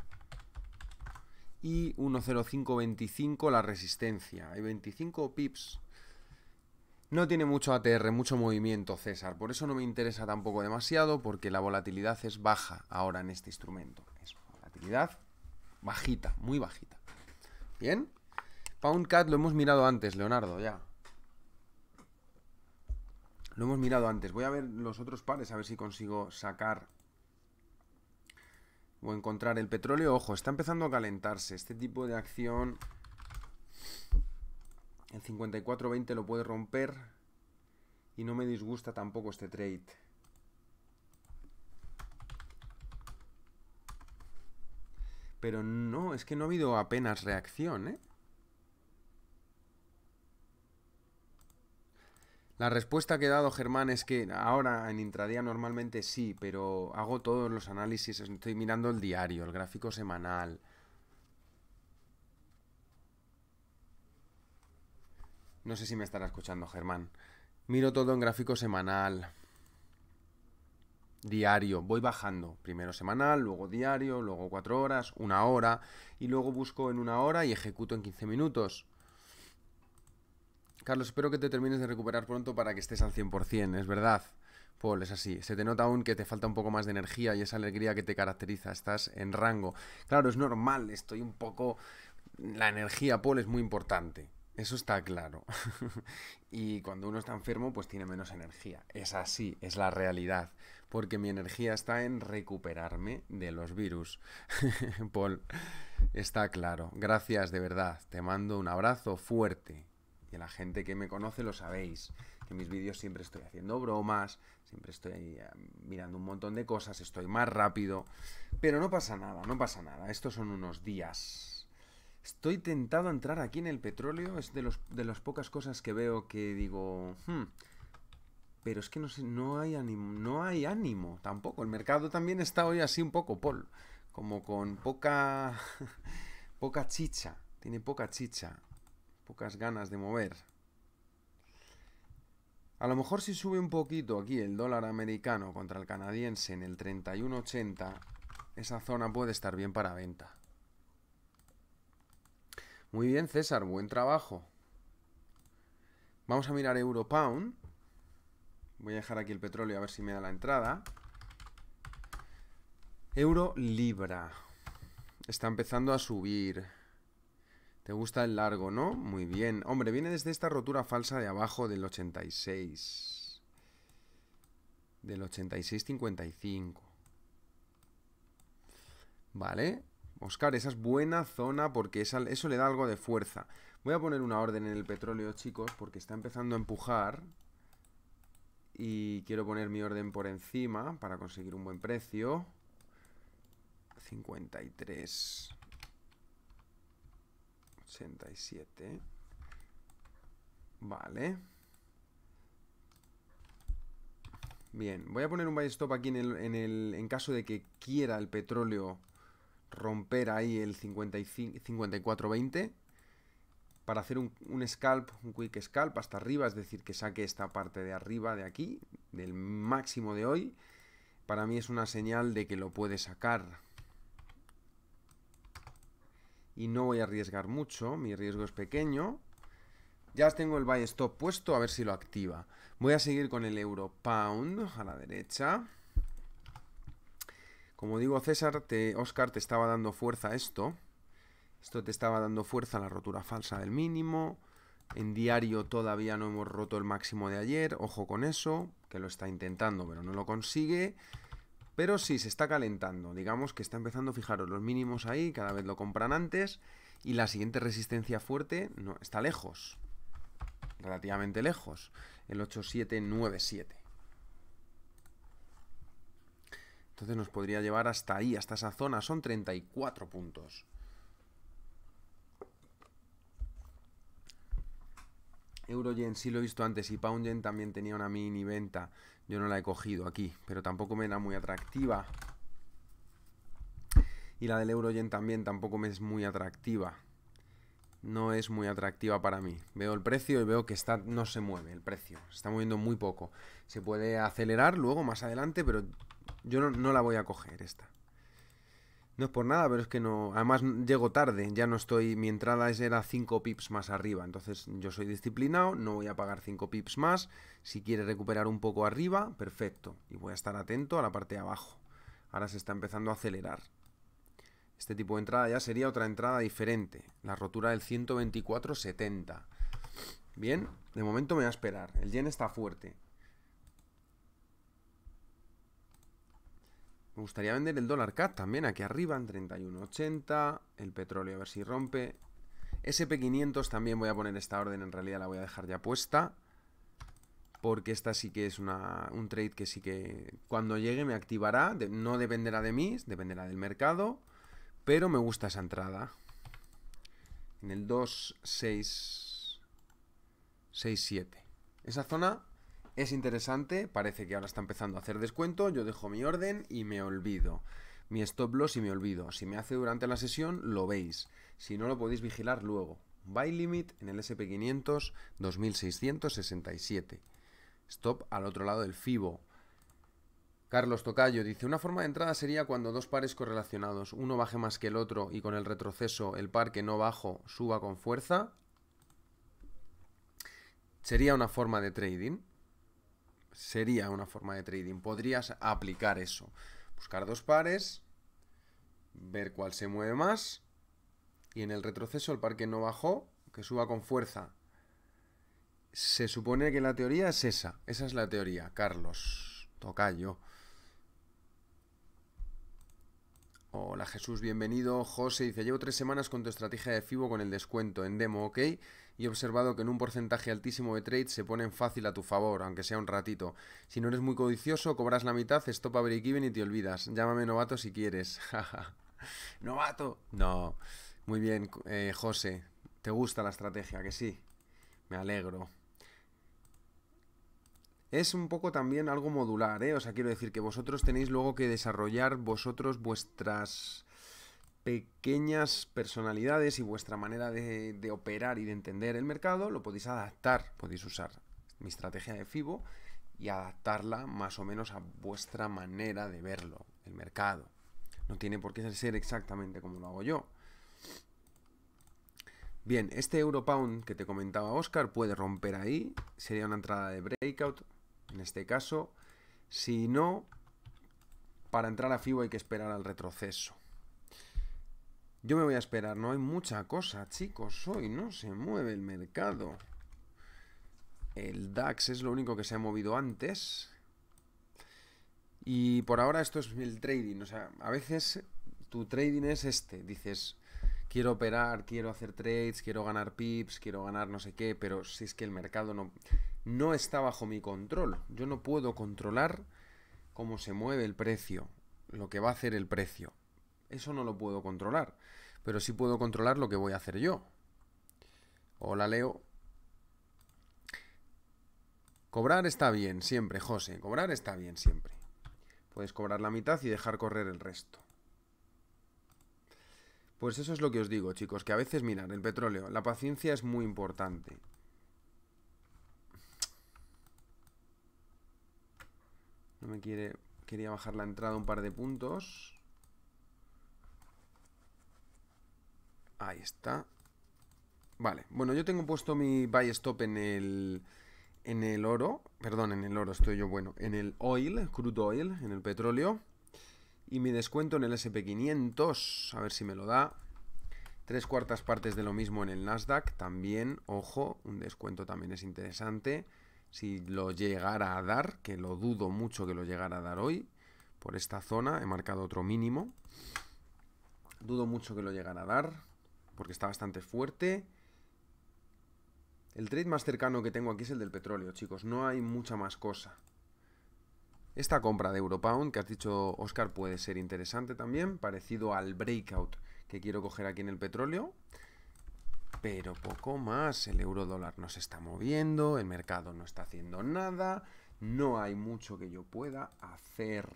y 1.0525 la resistencia. Hay 25 pips. No tiene mucho ATR, mucho movimiento, César. Por eso no me interesa tampoco demasiado, porque la volatilidad es baja ahora en este instrumento. Es volatilidad bajita, muy bajita. Bien. Poundcat lo hemos mirado antes, Leonardo, ya. Lo hemos mirado antes. Voy a ver los otros pares, a ver si consigo sacar o encontrar el petróleo, ojo, está empezando a calentarse. Este tipo de acción el 54.20 lo puede romper y no me disgusta tampoco este trade. Pero no, es que no ha habido apenas reacción, ¿eh? La respuesta que he dado, Germán, es que ahora en intradía normalmente sí, pero hago todos los análisis, estoy mirando el diario, el gráfico semanal. No sé si me estará escuchando, Germán. Miro todo en gráfico semanal. Diario, voy bajando. Primero semanal, luego diario, luego cuatro horas, una hora, y luego busco en una hora y ejecuto en 15 minutos. Carlos, espero que te termines de recuperar pronto para que estés al 100%, es verdad. Paul, es así. Se te nota aún que te falta un poco más de energía y esa alegría que te caracteriza. Estás en rango. Claro, es normal, estoy un poco... La energía, Paul, es muy importante. Eso está claro. <laughs> y cuando uno está enfermo, pues tiene menos energía. Es así, es la realidad. Porque mi energía está en recuperarme de los virus. <laughs> Paul, está claro. Gracias, de verdad. Te mando un abrazo fuerte y la gente que me conoce lo sabéis, que en mis vídeos siempre estoy haciendo bromas, siempre estoy eh, mirando un montón de cosas, estoy más rápido, pero no pasa nada, no pasa nada, estos son unos días. Estoy tentado a entrar aquí en el petróleo, es de, de las pocas cosas que veo que digo, hmm, pero es que no, no, hay ánimo, no hay ánimo tampoco, el mercado también está hoy así un poco pol, como con poca, <laughs> poca chicha, tiene poca chicha. Pocas ganas de mover. A lo mejor si sube un poquito aquí el dólar americano contra el canadiense en el 31.80, esa zona puede estar bien para venta. Muy bien, César, buen trabajo. Vamos a mirar euro pound. Voy a dejar aquí el petróleo a ver si me da la entrada. Euro libra. Está empezando a subir. Te gusta el largo, ¿no? Muy bien. Hombre, viene desde esta rotura falsa de abajo del 86. Del 86-55. Vale. Oscar, esa es buena zona porque eso le da algo de fuerza. Voy a poner una orden en el petróleo, chicos, porque está empezando a empujar. Y quiero poner mi orden por encima para conseguir un buen precio. 53. 87. Vale. Bien, voy a poner un buy stop aquí en, caso de que quiera el petróleo romper ahí el 54.20 para hacer un, un, scalp, un quick scalp hasta arriba, es decir, que saque esta parte de arriba de aquí, del máximo de hoy. Para mí es una señal de que lo puede sacar y no voy a arriesgar mucho, mi riesgo es pequeño. Ya tengo el buy stop puesto, a ver si lo activa. Voy a seguir con el euro pound a la derecha. Como digo, César, te, Oscar, te estaba dando fuerza esto. Esto te estaba dando fuerza la rotura falsa del mínimo. En diario todavía no hemos roto el máximo de ayer. Ojo con eso, que lo está intentando, pero no lo consigue. Pero sí, se está calentando. Digamos que está empezando, fijaros, los mínimos ahí, cada vez lo compran antes. Y la siguiente resistencia fuerte no, está lejos. Relativamente lejos. El 8797. Entonces nos podría llevar hasta ahí, hasta esa zona. Son 34 puntos. Eurogen sí lo he visto antes y Poundgen también tenía una mini venta. Yo no la he cogido aquí, pero tampoco me era muy atractiva. Y la del Eurogen también tampoco me es muy atractiva. No es muy atractiva para mí. Veo el precio y veo que está, no se mueve el precio. Se está moviendo muy poco. Se puede acelerar luego más adelante, pero yo no la voy a coger esta. No es por nada, pero es que no. Además, llego tarde, ya no estoy. Mi entrada era 5 pips más arriba. Entonces, yo soy disciplinado, no voy a pagar 5 pips más. Si quiere recuperar un poco arriba, perfecto. Y voy a estar atento a la parte de abajo. Ahora se está empezando a acelerar. Este tipo de entrada ya sería otra entrada diferente. La rotura del 124.70. Bien, de momento me voy a esperar. El yen está fuerte. Me gustaría vender el dólar CAD también, aquí arriba en 31.80. El petróleo, a ver si rompe. SP500 también voy a poner esta orden, en realidad la voy a dejar ya puesta. Porque esta sí que es una, un trade que sí que cuando llegue me activará. no dependerá de mí, dependerá del mercado. Pero me gusta esa entrada. En el 2.667. Esa zona es interesante, parece que ahora está empezando a hacer descuento, yo dejo mi orden y me olvido. Mi stop loss y me olvido. Si me hace durante la sesión, lo veis. Si no, lo podéis vigilar luego. Buy limit en el SP500 2667. Stop al otro lado del FIBO. Carlos Tocayo dice, una forma de entrada sería cuando dos pares correlacionados, uno baje más que el otro y con el retroceso el par que no bajo suba con fuerza. Sería una forma de trading sería una forma de trading. Podrías aplicar eso. Buscar dos pares, ver cuál se mueve más y en el retroceso el par que no bajó, que suba con fuerza. Se supone que la teoría es esa. Esa es la teoría, Carlos. Tocayo. Hola Jesús, bienvenido. José dice, llevo tres semanas con tu estrategia de FIBO con el descuento en demo, ¿ok? y he observado que en un porcentaje altísimo de trades se ponen fácil a tu favor, aunque sea un ratito. Si no eres muy codicioso, cobras la mitad, stop a break-even y te olvidas. Llámame novato si quieres. <laughs> ¡Novato! No. Muy bien, eh, José. ¿Te gusta la estrategia? Que sí. Me alegro es un poco también algo modular, ¿eh? O sea, quiero decir que vosotros tenéis luego que desarrollar vosotros vuestras pequeñas personalidades y vuestra manera de, operar y de entender el mercado, lo podéis adaptar, podéis usar mi estrategia de FIBO y adaptarla más o menos a vuestra manera de verlo, el mercado. No tiene por qué ser exactamente como lo hago yo. Bien, este euro que te comentaba Oscar puede romper ahí, sería una entrada de breakout en este caso. Si no, para entrar a FIBO hay que esperar al retroceso yo me voy a esperar, no hay mucha cosa, chicos. Hoy no se mueve el mercado. El DAX es lo único que se ha movido antes. Y por ahora esto es el trading. O sea, a veces tu trading es este. Dices, quiero operar, quiero hacer trades, quiero ganar pips, quiero ganar no sé qué, pero si es que el mercado no, no está bajo mi control. Yo no puedo controlar cómo se mueve el precio, lo que va a hacer el precio. Eso no lo puedo controlar. Pero sí puedo controlar lo que voy a hacer yo. Hola, Leo. Cobrar está bien siempre, José. Cobrar está bien siempre. Puedes cobrar la mitad y dejar correr el resto. Pues eso es lo que os digo, chicos, que a veces, mirar el petróleo, la paciencia es muy importante. No me quiere... Quería bajar la entrada un par de puntos. Ahí está. Vale, bueno, yo tengo puesto mi buy stop en el, en el oro, perdón, en el oro estoy yo, bueno, en el oil, crude oil, en el petróleo. Y mi descuento en el SP500, a ver si me lo da. Tres cuartas partes de lo mismo en el Nasdaq, también, ojo, un descuento también es interesante. Si lo llegara a dar, que lo dudo mucho que lo llegara a dar hoy, por esta zona, he marcado otro mínimo. Dudo mucho que lo llegara a dar, porque está bastante fuerte. El trade más cercano que tengo aquí es el del petróleo, chicos. No hay mucha más cosa. Esta compra de Europound que has dicho, Oscar, puede ser interesante también, parecido al breakout que quiero coger aquí en el petróleo. Pero poco más, el euro dólar no se está moviendo, el mercado no está haciendo nada, no hay mucho que yo pueda hacer.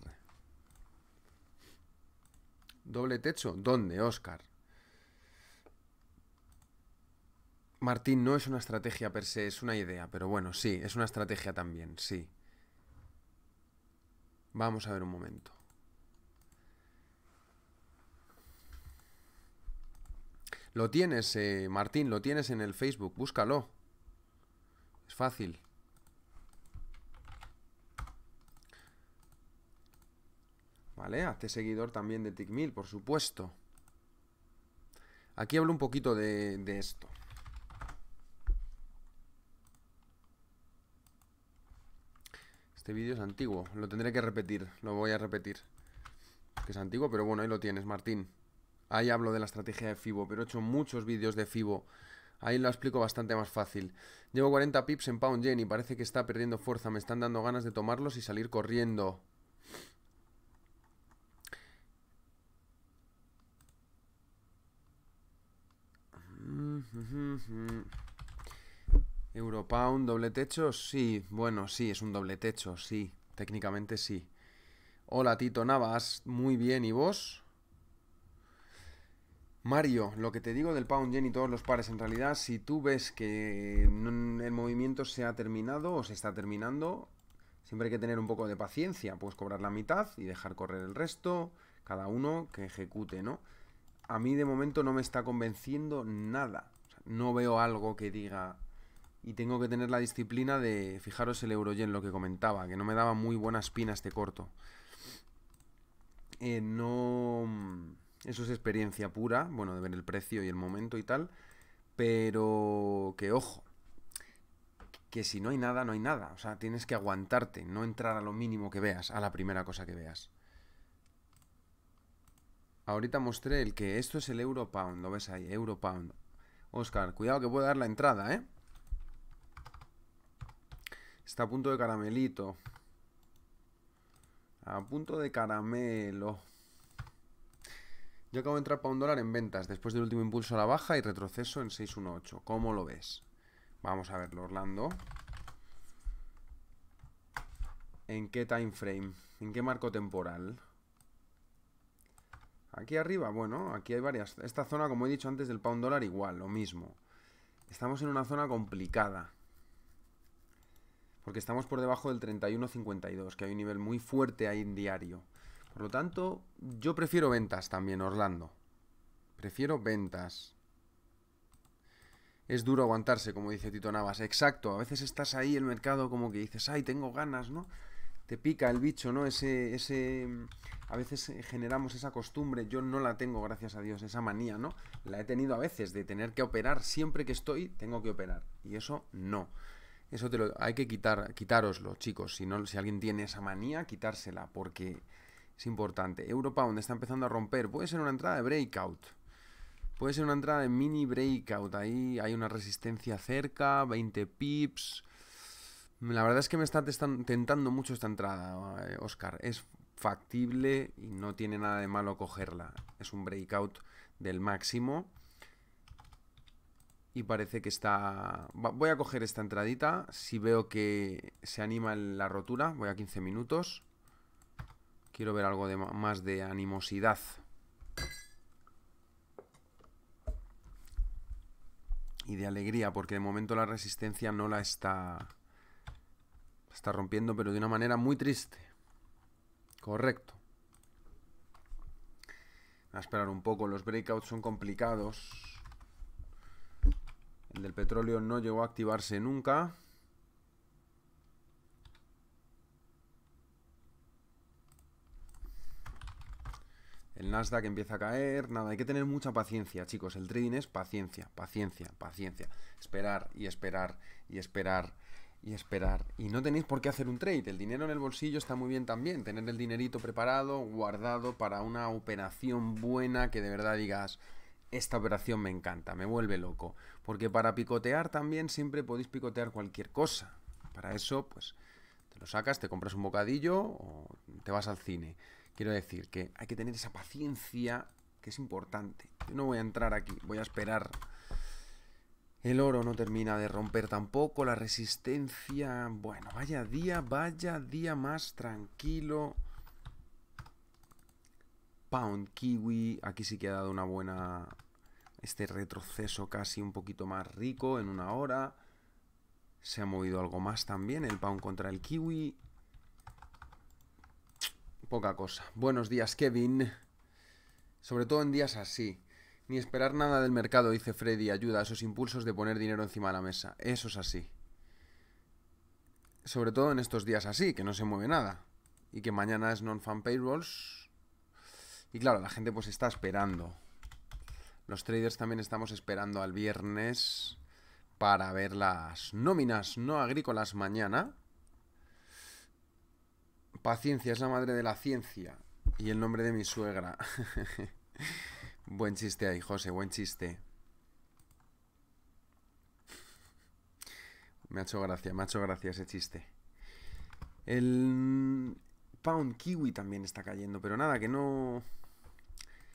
Doble techo, ¿dónde, Oscar? Martín, no es una estrategia per se, es una idea, pero bueno, sí, es una estrategia también, sí. Vamos a ver un momento. Lo tienes, eh, Martín, lo tienes en el Facebook, búscalo. Es fácil. Vale, hazte seguidor también de Mil, por supuesto. Aquí hablo un poquito de esto. Este vídeo es antiguo, lo tendré que repetir, lo voy a repetir. Que es antiguo, pero bueno, ahí lo tienes, Martín. Ahí hablo de la estrategia de FIBO, pero he hecho muchos vídeos de FIBO. Ahí lo explico bastante más fácil. Llevo 40 pips en Pound Jenny, y parece que está perdiendo fuerza. Me están dando ganas de tomarlos y salir corriendo. Mm, mm, mm, un doble techo, sí. Bueno, sí, es un doble techo, sí. Técnicamente sí. Hola, Tito Navas. Muy bien, ¿y vos? Mario, lo que te digo del Pound Yen y todos los pares, en realidad, si tú ves que el movimiento se ha terminado o se está terminando, siempre hay que tener un poco de paciencia. Puedes cobrar la mitad y dejar correr el resto, cada uno que ejecute, ¿no? A mí de momento no me está convenciendo nada. no veo algo que diga, y tengo que tener la disciplina de, fijaros el Eurogen, lo que comentaba, que no me daba muy buenas pinas de corto. Eh, no... Eso es experiencia pura, bueno, de ver el precio y el momento y tal, pero que ojo, que si no hay nada, no hay nada. O sea, tienes que aguantarte, no entrar a lo mínimo que veas, a la primera cosa que veas. Ahorita mostré el que esto es el euro pound, lo ves ahí, euro pound. Oscar, cuidado que puedo dar la entrada, ¿eh? Está a punto de caramelito. A punto de caramelo. Yo acabo de entrar para un dólar en ventas después del último impulso a la baja y retroceso en 618. ¿Cómo lo ves? Vamos a verlo, Orlando. ¿En qué time frame? ¿En qué marco temporal? Aquí arriba, bueno, aquí hay varias. Esta zona, como he dicho antes, del pound dólar igual, lo mismo. Estamos en una zona complicada porque estamos por debajo del 31.52, que hay un nivel muy fuerte ahí en diario. Por lo tanto, yo prefiero ventas también, Orlando. Prefiero ventas. Es duro aguantarse, como dice Tito Navas. Exacto, a veces estás ahí el mercado como que dices, ay, tengo ganas, ¿no? Te pica el bicho, ¿no? Ese, ese, a veces generamos esa costumbre, yo no la tengo, gracias a Dios, esa manía, ¿no? La he tenido a veces de tener que operar, siempre que estoy, tengo que operar. Y eso no. Eso te lo, hay que quitar, chicos. Si, no, si alguien tiene esa manía, quitársela, porque es importante. Europa, donde está empezando a romper. Puede ser una entrada de breakout. Puede ser una entrada de mini breakout. Ahí hay una resistencia cerca, 20 pips. La verdad es que me está tentando mucho esta entrada, eh, Oscar. Es factible y no tiene nada de malo cogerla. Es un breakout del máximo y parece que está... Voy a coger esta entradita, si veo que se anima la rotura, voy a 15 minutos. Quiero ver algo más de animosidad. Y de alegría, porque de momento la resistencia no la está... está rompiendo, pero de una manera muy triste. Correcto. a esperar un poco, los breakouts son complicados. El del petróleo no llegó a activarse nunca. El Nasdaq empieza a caer, nada, hay que tener mucha paciencia, chicos. El trading es paciencia, paciencia, paciencia. Esperar y esperar y esperar y esperar. Y no tenéis por qué hacer un trade. El dinero en el bolsillo está muy bien también. Tener el dinerito preparado, guardado para una operación buena que de verdad digas, esta operación me encanta, me vuelve loco. Porque para picotear también siempre podéis picotear cualquier cosa. Para eso, pues, te lo sacas, te compras un bocadillo o te vas al cine. Quiero decir que hay que tener esa paciencia que es importante. Yo no voy a entrar aquí, voy a esperar. El oro no termina de romper tampoco, la resistencia... Bueno, vaya día, vaya día más tranquilo. Pound, Kiwi, aquí sí que ha dado una buena... Este retroceso casi un poquito más rico en una hora. Se ha movido algo más también, el Pound contra el Kiwi. Poca cosa. Buenos días, Kevin. Sobre todo en días así. Ni esperar nada del mercado, dice Freddy, ayuda a esos impulsos de poner dinero encima de la mesa. Eso es así. Sobre todo en estos días así, que no se mueve nada. Y que mañana es non-fan payrolls, y claro, la gente pues está esperando. Los traders también estamos esperando al viernes para ver las nóminas no agrícolas mañana. Paciencia es la madre de la ciencia y el nombre de mi suegra. <laughs> buen chiste ahí, José, buen chiste. Me ha hecho gracia, me ha hecho gracia ese chiste. El pound kiwi también está cayendo, pero nada, que no...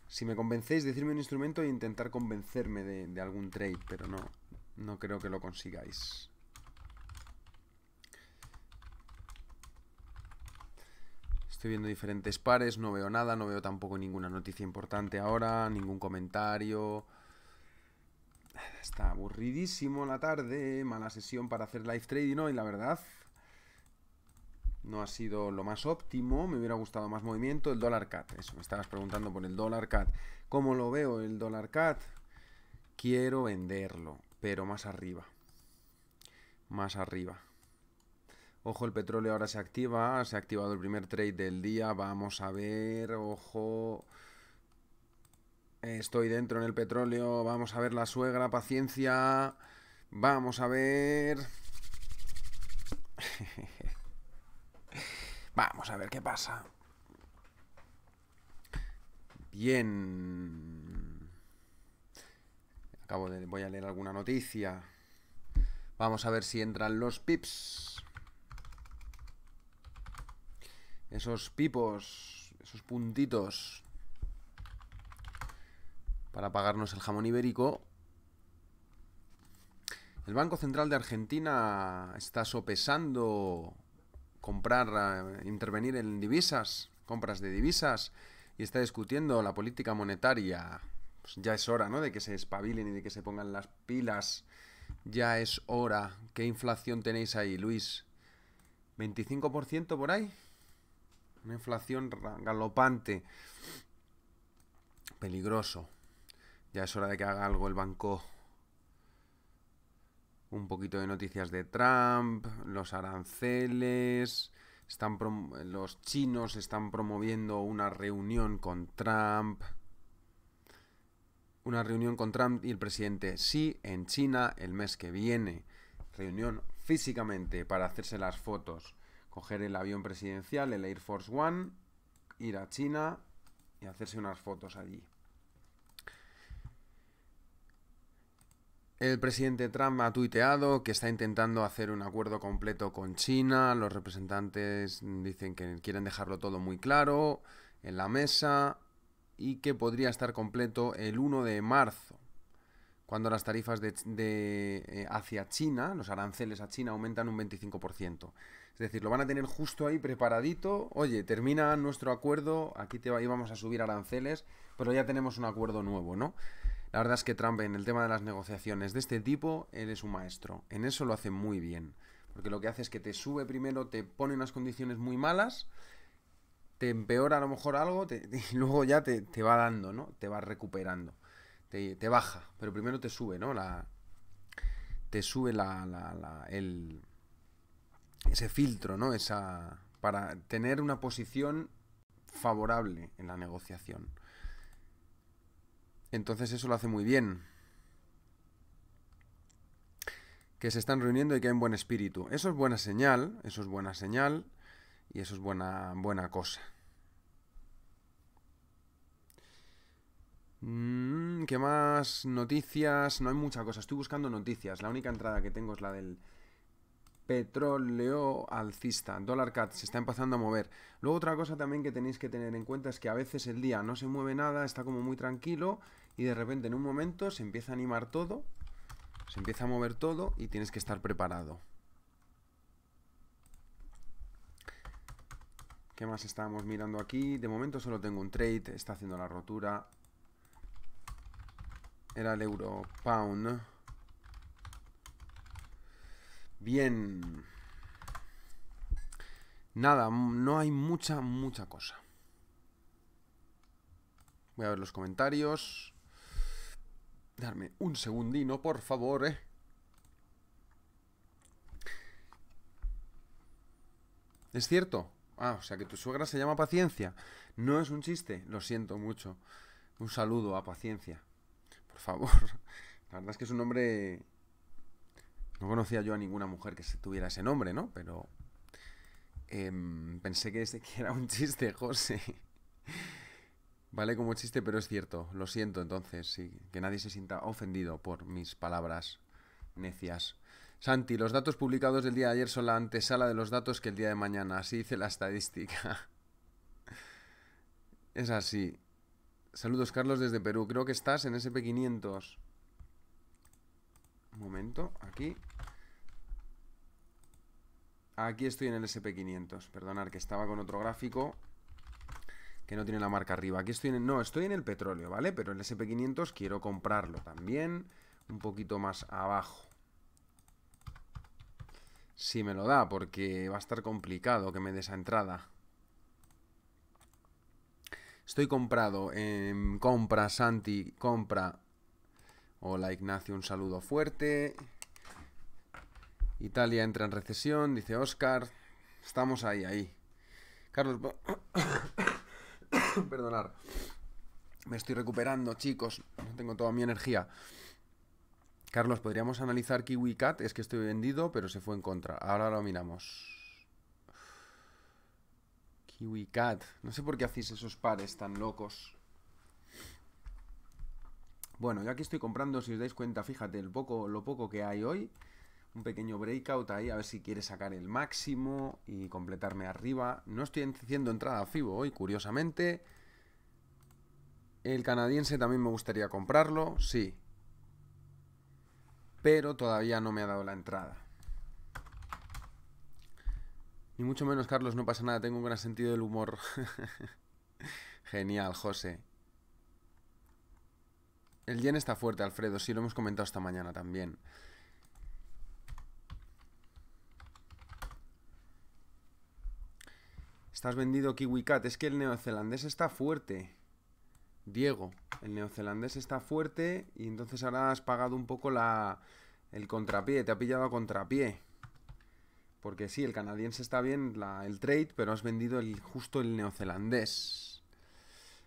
Si me convencéis, decirme un instrumento e intentar convencerme de, algún trade, pero no, no creo que lo consigáis. Estoy viendo diferentes pares, no veo nada, no veo tampoco ninguna noticia importante ahora, ningún comentario. Está aburridísimo la tarde, mala sesión para hacer live trading hoy, la verdad no ha sido lo más óptimo, me hubiera gustado más movimiento, el dólar cat, eso, me estabas preguntando por el dólar cat, ¿cómo lo veo el dólar cat? Quiero venderlo, pero más arriba, más arriba. Ojo, el petróleo ahora se activa, se ha activado el primer trade del día, vamos a ver, ojo, estoy dentro en el petróleo, vamos a ver la suegra, paciencia, vamos a ver... <laughs> Vamos a ver qué pasa. Bien. Acabo de... Voy a leer alguna noticia. Vamos a ver si entran los pips. Esos pipos, esos puntitos para pagarnos el jamón ibérico. El Banco Central de Argentina está sopesando comprar, eh, intervenir en divisas, compras de divisas, y está discutiendo la política monetaria. Pues ya es hora, ¿no? De que se espabilen y de que se pongan las pilas. Ya es hora. ¿Qué inflación tenéis ahí, Luis? ¿25% por ahí? Una inflación galopante. Peligroso. Ya es hora de que haga algo el Banco un poquito de noticias de Trump, los aranceles, están los chinos están promoviendo una reunión con Trump. Una reunión con Trump y el presidente sí en China el mes que viene. Reunión físicamente para hacerse las fotos. Coger el avión presidencial, el Air Force One, ir a China y hacerse unas fotos allí. El presidente Trump ha tuiteado que está intentando hacer un acuerdo completo con China. Los representantes dicen que quieren dejarlo todo muy claro en la mesa y que podría estar completo el 1 de marzo, cuando las tarifas de, eh, hacia China, los aranceles a China aumentan un 25%. Es decir, lo van a tener justo ahí preparadito. Oye, termina nuestro acuerdo, aquí te íbamos a subir aranceles, pero ya tenemos un acuerdo nuevo, ¿no? La verdad es que Trump en el tema de las negociaciones de este tipo, eres un maestro. En eso lo hace muy bien. Porque lo que hace es que te sube primero, te pone unas condiciones muy malas, te empeora a lo mejor algo, <laughs> y luego ya te, va dando, ¿no? Te va recuperando. Te, baja, pero primero te sube, ¿no? La, te sube el, ese filtro, ¿no? Esa, para tener una posición favorable en la negociación. Entonces eso lo hace muy bien. Que se están reuniendo y que hay un buen espíritu. Eso es buena señal, eso es buena señal y eso es buena, buena cosa. Mm, ¿Qué más? Noticias. No hay mucha cosa. Estoy buscando noticias. La única entrada que tengo es la del petróleo alcista. dólar CAT se está empezando a mover. Luego otra cosa también que tenéis que tener en cuenta es que a veces el día no se mueve nada, está como muy tranquilo y de repente en un momento se empieza a animar todo, se empieza a mover todo y tienes que estar preparado. ¿Qué más estábamos mirando aquí? De momento solo tengo un trade, está haciendo la rotura. Era el euro pound. Bien. Nada, no hay mucha, mucha cosa. Voy a ver los comentarios. Darme un segundino, por favor, ¿eh? Es cierto. Ah, o sea que tu suegra se llama Paciencia. No es un chiste, lo siento mucho. Un saludo a Paciencia. Por favor. La verdad es que es un nombre... No conocía yo a ninguna mujer que se tuviera ese nombre, ¿no? Pero... Em, pensé que, este que era un chiste, José. Vale como existe pero es cierto. Lo siento entonces, sí, que nadie se sienta ofendido por mis palabras necias. Santi, los datos publicados del día de ayer son la antesala de los datos que el día de mañana. Así dice la estadística. <laughs> es así. Saludos, Carlos, desde Perú. Creo que estás en SP500. Un momento, aquí. Aquí estoy en el SP500. Perdonar que estaba con otro gráfico que no tiene la marca arriba. Aquí estoy en... No, estoy en el petróleo, ¿vale? Pero el SP500 quiero comprarlo también un poquito más abajo. Si me lo da, porque va a estar complicado que me dé esa entrada. Estoy comprado en compra, Santi, compra. Hola Ignacio, un saludo fuerte. Italia entra en recesión, dice Oscar. Estamos ahí, ahí. Carlos... <coughs> <coughs> Perdonar. Me estoy recuperando, chicos. No tengo toda mi energía. Carlos, podríamos analizar KiwiCat. Es que estoy vendido, pero se fue en contra. Ahora lo miramos. KiwiCat. No sé por qué hacéis esos pares tan locos. Bueno, yo aquí estoy comprando, si os dais cuenta, fíjate, el poco, lo poco que hay hoy un pequeño breakout ahí, a ver si quiere sacar el máximo y completarme arriba. No estoy haciendo entrada a FIBO hoy, curiosamente. El canadiense también me gustaría comprarlo, sí. Pero todavía no me ha dado la entrada. Ni mucho menos, Carlos, no pasa nada, tengo un gran sentido del humor. <laughs> Genial, José. El yen está fuerte, Alfredo, sí lo hemos comentado esta mañana también. Estás vendido KiwiCat. Es que el neozelandés está fuerte. Diego, el neozelandés está fuerte y entonces ahora has pagado un poco la, el contrapié, te ha pillado a contrapié. Porque sí, el canadiense está bien, el trade, pero has vendido justo el neozelandés.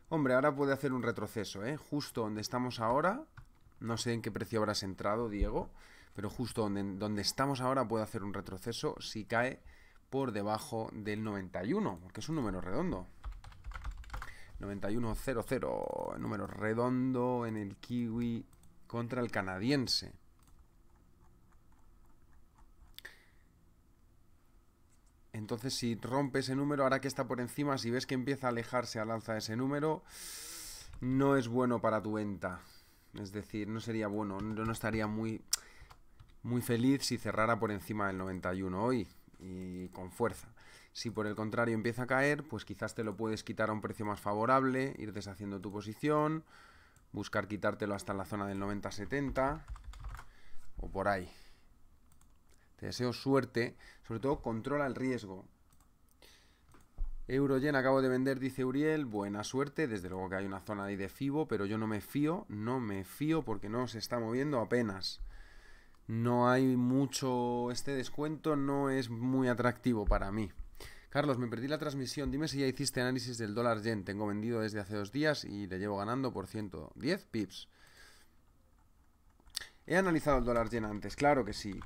Hombre, ahora puede hacer un retroceso, ¿eh? Justo donde estamos ahora, no sé en qué precio habrás entrado, Diego, pero justo donde, donde estamos ahora puede hacer un retroceso si cae por debajo del 91, porque es un número redondo. 9100, número redondo en el kiwi contra el canadiense. Entonces, si rompe ese número, ahora que está por encima, si ves que empieza a alejarse al alza de ese número, no es bueno para tu venta. Es decir, no sería bueno, no estaría muy, muy feliz si cerrara por encima del 91 hoy y con fuerza. Si por el contrario empieza a caer, pues quizás te lo puedes quitar a un precio más favorable, ir deshaciendo tu posición, buscar quitártelo hasta la zona del 90-70 o por ahí. Te deseo suerte, sobre todo controla el riesgo. Euroyen acabo de vender, dice Uriel. Buena suerte, desde luego que hay una zona ahí de FIBO, pero yo no me fío, no me fío porque no se está moviendo apenas no hay mucho este descuento, no es muy atractivo para mí. Carlos, me perdí la transmisión, dime si ya hiciste análisis del dólar yen, tengo vendido desde hace dos días y le llevo ganando por 110 pips. He analizado el dólar yen antes, claro que sí,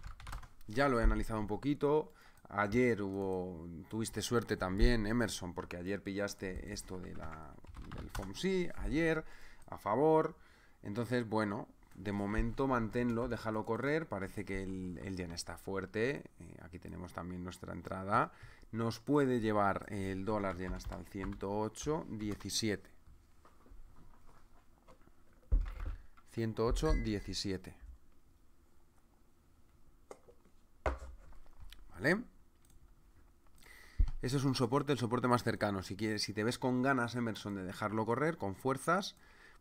ya lo he analizado un poquito, ayer hubo, tuviste suerte también, Emerson, porque ayer pillaste esto de la, del FOMC, ayer, a favor, entonces, bueno, de momento manténlo, déjalo correr, parece que el, yen está fuerte, eh, aquí tenemos también nuestra entrada, nos puede llevar el dólar yen hasta el 108.17. 108.17. ¿Vale? Ese es un soporte, el soporte más cercano. Si, quieres, si te ves con ganas, Emerson, de dejarlo correr con fuerzas,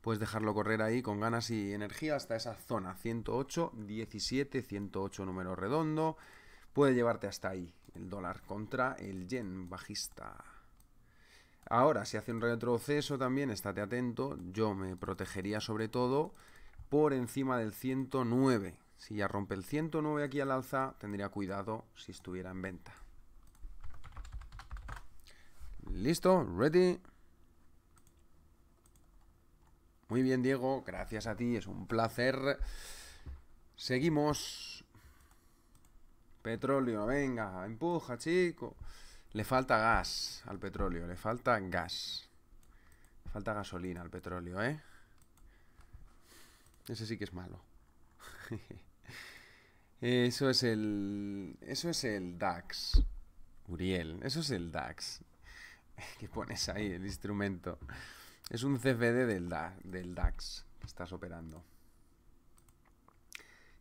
puedes dejarlo correr ahí con ganas y energía hasta esa zona, 108, 17, 108 número redondo, puede llevarte hasta ahí, el dólar contra el yen bajista. Ahora, si hace un retroceso también, estate atento, yo me protegería sobre todo por encima del 109. Si ya rompe el 109 aquí al alza, tendría cuidado si estuviera en venta. Listo, ready. Muy bien, Diego, gracias a ti, es un placer. Seguimos. Petróleo, venga, empuja, chico. Le falta gas al petróleo, le falta gas. Le falta gasolina al petróleo, ¿eh? Ese sí que es malo. <laughs> eso es el. Eso es el DAX. Uriel, eso es el DAX. <laughs> ¿Qué pones ahí el instrumento. Es un CFD del, DAX que estás operando.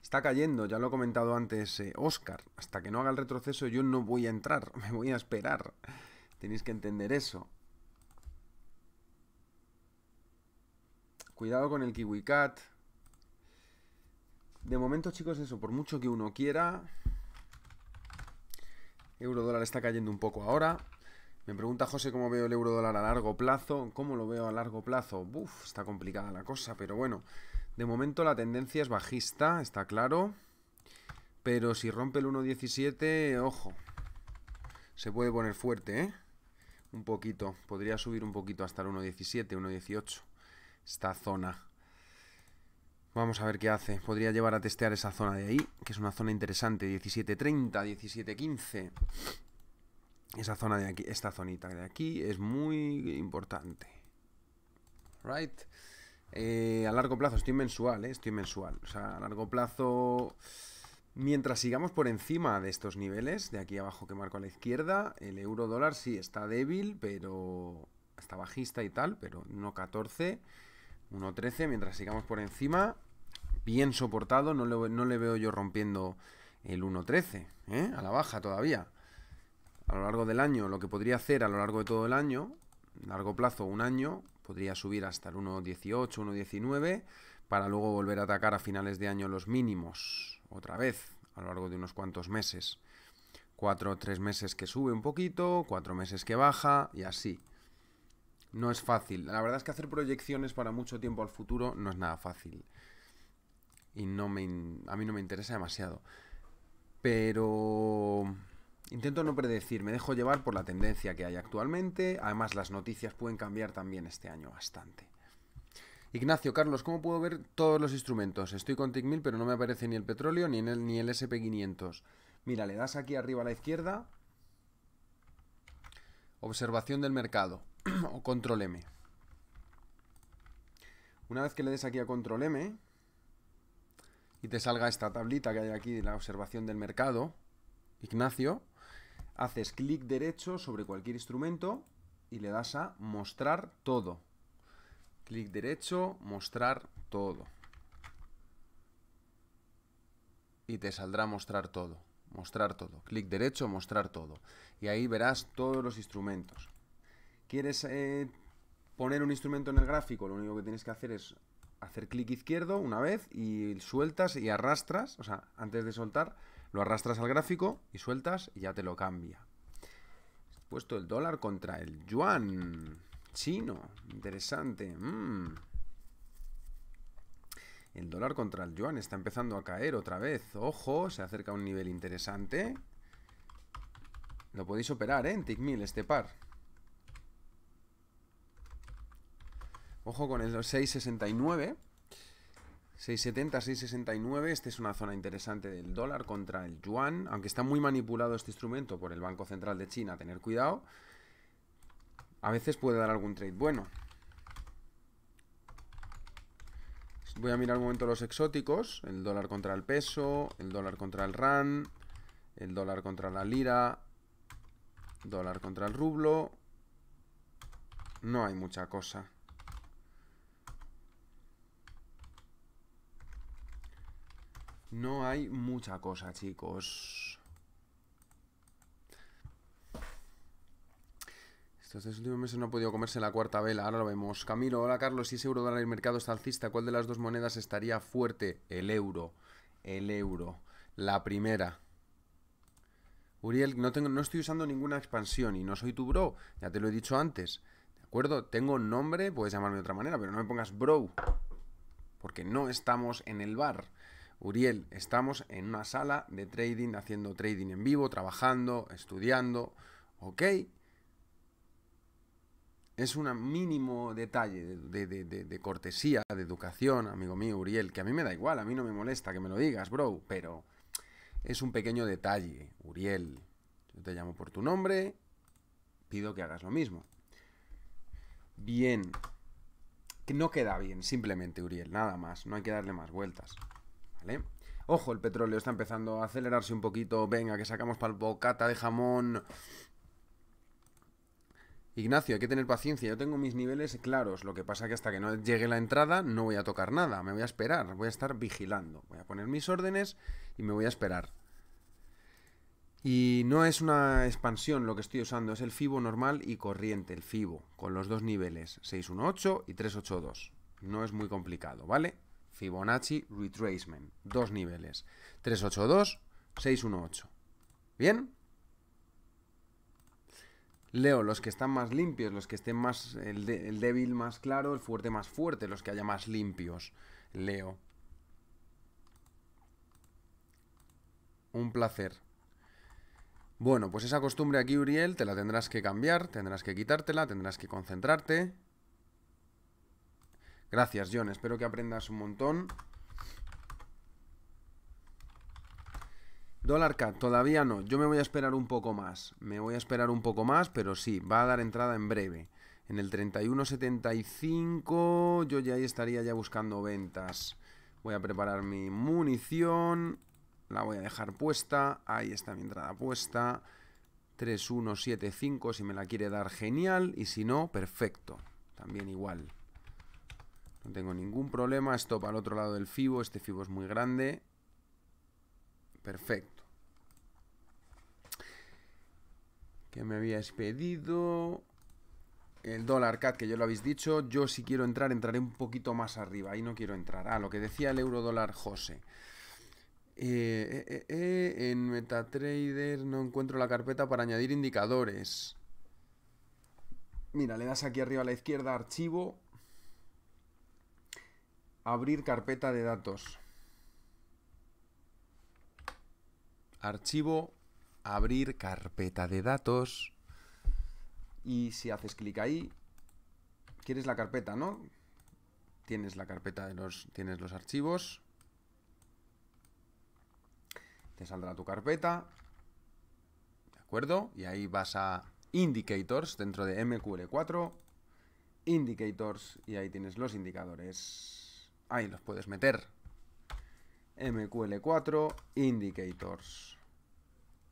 Está cayendo, ya lo he comentado antes eh, Oscar. Hasta que no haga el retroceso yo no voy a entrar, <laughs> me voy a esperar. Tenéis que entender eso. Cuidado con el cat. De momento, chicos, eso, por mucho que uno quiera... Euro dólar está cayendo un poco ahora. Me pregunta José cómo veo el euro dólar a largo plazo. ¿Cómo lo veo a largo plazo? Uf, está complicada la cosa, pero bueno. De momento la tendencia es bajista, está claro. Pero si rompe el 1.17, ojo. Se puede poner fuerte, ¿eh? Un poquito. Podría subir un poquito hasta el 1.17, 1.18. Esta zona. Vamos a ver qué hace. Podría llevar a testear esa zona de ahí, que es una zona interesante. 17.30, 17.15. Esa zona de aquí, esta zonita de aquí es muy importante. Right. Eh, a largo plazo, estoy mensual, eh, estoy mensual. O sea, a largo plazo, mientras sigamos por encima de estos niveles, de aquí abajo que marco a la izquierda, el euro dólar sí está débil, pero está bajista y tal, pero no 1.14, 1.13, mientras sigamos por encima, bien soportado, no le, no le veo yo rompiendo el 1.13, ¿eh? a la baja todavía a lo largo del año, lo que podría hacer a lo largo de todo el año, largo plazo, un año, podría subir hasta el 1.18, 1.19, para luego volver a atacar a finales de año los mínimos, otra vez, a lo largo de unos cuantos meses. Cuatro o tres meses que sube un poquito, cuatro meses que baja, y así. No es fácil. La verdad es que hacer proyecciones para mucho tiempo al futuro no es nada fácil. Y no me, a mí no me interesa demasiado. Pero Intento no predecir, me dejo llevar por la tendencia que hay actualmente. Además, las noticias pueden cambiar también este año bastante. Ignacio, Carlos, ¿cómo puedo ver todos los instrumentos? Estoy con TIC1000 pero no me aparece ni el petróleo ni, el, ni el SP500. Mira, le das aquí arriba a la izquierda. Observación del mercado. <clears throat> o control M. Una vez que le des aquí a control M. Y te salga esta tablita que hay aquí de la observación del mercado. Ignacio haces clic derecho sobre cualquier instrumento y le das a mostrar todo. Clic derecho, mostrar todo. Y te saldrá mostrar todo. Mostrar todo. Clic derecho, mostrar todo. Y ahí verás todos los instrumentos. ¿Quieres eh, poner un instrumento en el gráfico? Lo único que tienes que hacer es hacer clic izquierdo una vez y sueltas y arrastras, o sea, antes de soltar, lo arrastras al gráfico y sueltas y ya te lo cambia. He puesto el dólar contra el yuan chino. Interesante. Mm. El dólar contra el yuan está empezando a caer otra vez. Ojo, se acerca a un nivel interesante. Lo podéis operar, ¿eh? En TICMIL, este par. Ojo con el 669. 670, 669, esta es una zona interesante del dólar contra el yuan, aunque está muy manipulado este instrumento por el Banco Central de China, tener cuidado, a veces puede dar algún trade bueno. Voy a mirar un momento los exóticos, el dólar contra el peso, el dólar contra el RAN, el dólar contra la lira, dólar contra el rublo, no hay mucha cosa. No hay mucha cosa, chicos. Estos últimos meses no ha podido comerse la cuarta vela, ahora lo vemos. Camilo, hola Carlos, si ese euro el mercado está alcista, ¿cuál de las dos monedas estaría fuerte? El euro, el euro, la primera. Uriel, no, tengo, no estoy usando ninguna expansión y no soy tu bro, ya te lo he dicho antes. ¿De acuerdo? Tengo nombre, puedes llamarme de otra manera, pero no me pongas bro. Porque no estamos en el bar. Uriel, estamos en una sala de trading, haciendo trading en vivo, trabajando, estudiando, ¿ok? Es un mínimo detalle de, cortesía, de educación, amigo mío Uriel, que a mí me da igual, a mí no me molesta que me lo digas, bro, pero es un pequeño detalle, Uriel. Yo te llamo por tu nombre, pido que hagas lo mismo. Bien. Que no queda bien, simplemente Uriel, nada más, no hay que darle más vueltas. Ojo, el petróleo está empezando a acelerarse un poquito. Venga, que sacamos para bocata de jamón. Ignacio, hay que tener paciencia. Yo tengo mis niveles claros. Lo que pasa es que hasta que no llegue la entrada no voy a tocar nada. Me voy a esperar. Voy a estar vigilando. Voy a poner mis órdenes y me voy a esperar. Y no es una expansión lo que estoy usando. Es el FIBO normal y corriente, el FIBO. Con los dos niveles, 618 y 382. No es muy complicado, ¿vale? Fibonacci Retracement. Dos niveles. 382, 618. ¿Bien? Leo los que están más limpios, los que estén más... El, el, débil más claro, el fuerte más fuerte, los que haya más limpios. Leo. Un placer. Bueno, pues esa costumbre aquí, Uriel, te la tendrás que cambiar, tendrás que quitártela, tendrás que concentrarte Gracias, John. Espero que aprendas un montón. Dólar CAD, todavía no. Yo me voy a esperar un poco más. Me voy a esperar un poco más, pero sí, va a dar entrada en breve. En el 31.75 yo ya estaría ya buscando ventas. Voy a preparar mi munición. La voy a dejar puesta. Ahí está mi entrada puesta. 3175 si me la quiere dar, genial. Y si no, perfecto. También igual. No tengo ningún problema. Esto para el otro lado del FIBO. Este FIBO es muy grande. Perfecto. ¿Qué me habías pedido? El dólar CAD, que ya lo habéis dicho. Yo si quiero entrar, entraré un poquito más arriba. Ahí no quiero entrar. Ah, lo que decía el euro dólar José. Eh, eh, eh, en MetaTrader no encuentro la carpeta para añadir indicadores. Mira, le das aquí arriba a la izquierda archivo Abrir carpeta de datos. Archivo, abrir carpeta de datos. Y si haces clic ahí, quieres la carpeta, ¿no? Tienes la carpeta de los, tienes los archivos. Te saldrá tu carpeta. ¿De acuerdo? Y ahí vas a Indicators dentro de MQL4. Indicators y ahí tienes los indicadores ahí los puedes meter. MQL4, indicators.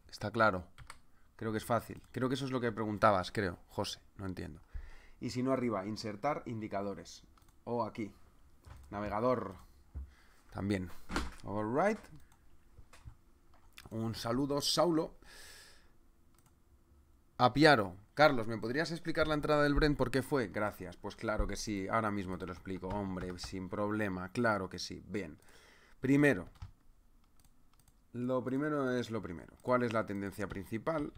Está claro. Creo que es fácil. Creo que eso es lo que preguntabas, creo, José. No entiendo. Y si no, arriba, insertar indicadores. O aquí. Navegador. También. Alright. Un saludo, Saulo. Apiaro. Carlos, ¿me podrías explicar la entrada del Brent? ¿Por qué fue? Gracias. Pues claro que sí, ahora mismo te lo explico, hombre, sin problema, claro que sí. Bien. Primero, lo primero es lo primero. ¿Cuál es la tendencia principal?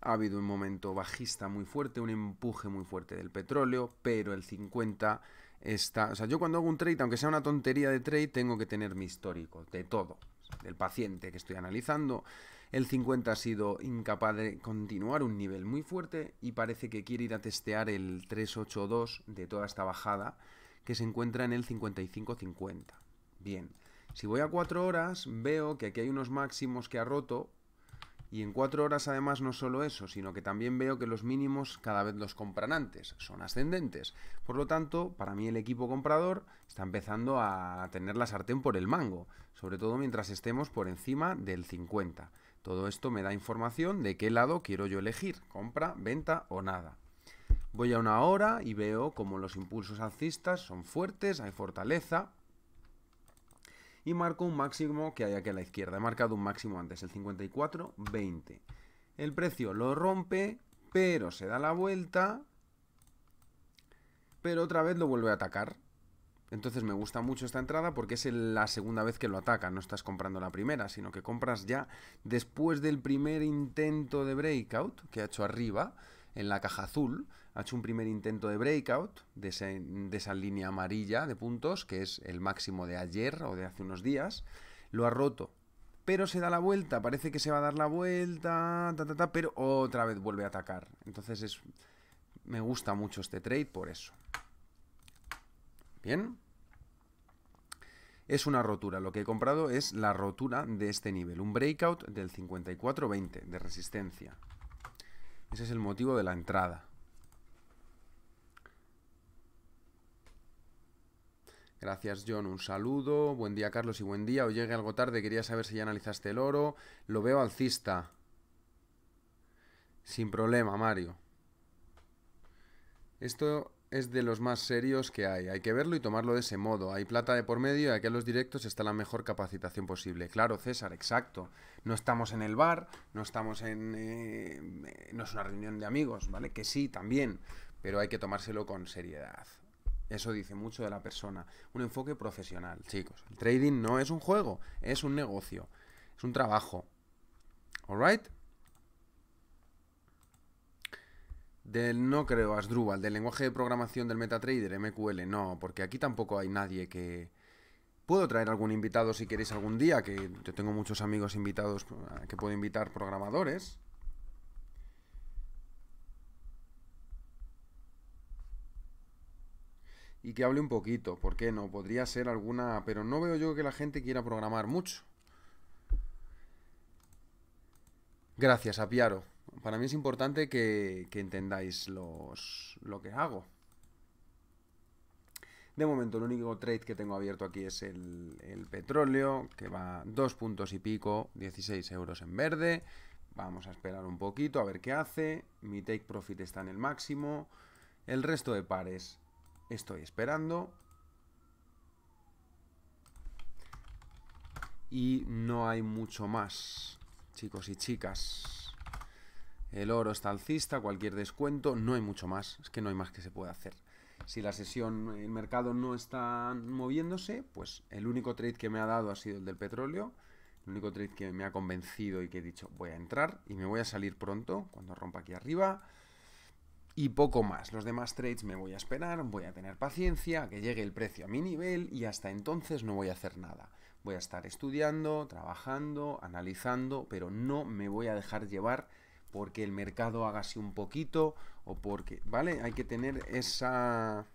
Ha habido un momento bajista muy fuerte, un empuje muy fuerte del petróleo, pero el 50 está... O sea, yo cuando hago un trade, aunque sea una tontería de trade, tengo que tener mi histórico, de todo, del paciente que estoy analizando, el 50 ha sido incapaz de continuar un nivel muy fuerte y parece que quiere ir a testear el 382 de toda esta bajada que se encuentra en el 55.50. Bien, si voy a 4 horas veo que aquí hay unos máximos que ha roto y en 4 horas además no solo eso, sino que también veo que los mínimos cada vez los compran antes, son ascendentes. Por lo tanto, para mí el equipo comprador está empezando a tener la sartén por el mango, sobre todo mientras estemos por encima del 50. Todo esto me da información de qué lado quiero yo elegir, compra, venta o nada. Voy a una hora y veo como los impulsos alcistas son fuertes, hay fortaleza. Y marco un máximo que hay aquí a la izquierda. He marcado un máximo antes, el 54,20. El precio lo rompe, pero se da la vuelta. Pero otra vez lo vuelve a atacar. Entonces me gusta mucho esta entrada porque es la segunda vez que lo ataca, no estás comprando la primera, sino que compras ya después del primer intento de breakout que ha hecho arriba, en la caja azul, ha hecho un primer intento de breakout de, esa línea amarilla de puntos, que es el máximo de ayer o de hace unos días, lo ha roto, pero se da la vuelta, parece que se va a dar la vuelta, pero otra vez vuelve a atacar. Entonces me gusta mucho este trade por eso. Es una rotura. Lo que he comprado es la rotura de este nivel. Un breakout del 54-20 de resistencia. Ese es el motivo de la entrada. Gracias, John. Un saludo. Buen día, Carlos, y buen día. o llegué algo tarde. Quería saber si ya analizaste el oro. Lo veo alcista. Sin problema, Mario. Esto es de los más serios que hay. Hay que verlo y tomarlo de ese modo. Hay plata de por medio y aquí en los directos está la mejor capacitación posible. Claro, César, exacto. No estamos en el bar, no estamos en... Eh, no es una reunión de amigos, ¿vale? Que sí, también, pero hay que tomárselo con seriedad. Eso dice mucho de la persona. Un enfoque profesional, chicos. El trading no es un juego, es un negocio, es un trabajo. ¿Alright? Del no creo, Asdrúbal, del lenguaje de programación del MetaTrader, MQL, no, porque aquí tampoco hay nadie que... Puedo traer algún invitado si queréis algún día, que yo tengo muchos amigos invitados que puedo invitar programadores. Y que hable un poquito, ¿por qué no? Podría ser alguna... Pero no veo yo que la gente quiera programar mucho. Gracias, Apiaro. Para mí es importante que, entendáis lo que hago. De momento, el único trade que tengo abierto aquí es el, el petróleo, que va dos puntos y pico, 16 euros en verde. Vamos a esperar un poquito a ver qué hace. Mi take profit está en el máximo. El resto de pares estoy esperando. Y no hay mucho más, chicos y chicas. El oro está alcista, cualquier descuento, no hay mucho más, es que no hay más que se pueda hacer. Si la sesión, el mercado no está moviéndose, pues el único trade que me ha dado ha sido el del petróleo, el único trade que me ha convencido y que he dicho voy a entrar y me voy a salir pronto cuando rompa aquí arriba y poco más. Los demás trades me voy a esperar, voy a tener paciencia, que llegue el precio a mi nivel y hasta entonces no voy a hacer nada. Voy a estar estudiando, trabajando, analizando, pero no me voy a dejar llevar porque el mercado haga así un poquito o porque, ¿vale? Hay que tener esa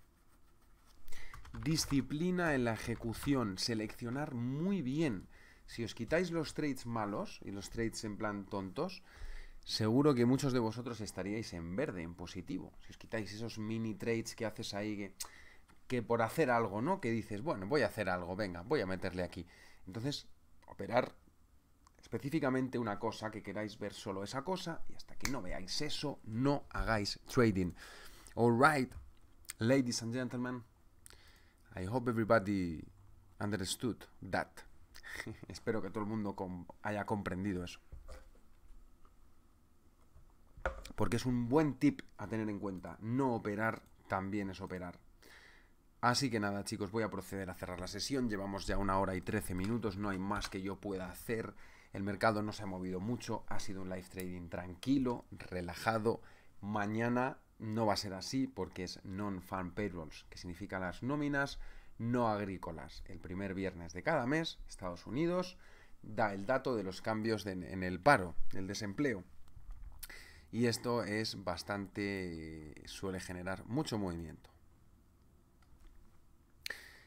disciplina en la ejecución, seleccionar muy bien. Si os quitáis los trades malos y los trades en plan tontos, seguro que muchos de vosotros estaríais en verde, en positivo. Si os quitáis esos mini trades que haces ahí que, por hacer algo, ¿no? Que dices, bueno, voy a hacer algo, venga, voy a meterle aquí. Entonces, operar específicamente una cosa, que queráis ver solo esa cosa, y hasta que no veáis eso, no hagáis trading. right, ladies and gentlemen, I hope everybody understood that. <laughs> Espero que todo el mundo haya comprendido eso. Porque es un buen tip a tener en cuenta. No operar también es operar. Así que nada, chicos, voy a proceder a cerrar la sesión. Llevamos ya una hora y trece minutos, no hay más que yo pueda hacer. El mercado no se ha movido mucho, ha sido un live trading tranquilo, relajado. Mañana no va a ser así porque es non-farm payrolls, que significa las nóminas no agrícolas. El primer viernes de cada mes, Estados Unidos da el dato de los cambios en el paro, el desempleo. Y esto es bastante, suele generar mucho movimiento.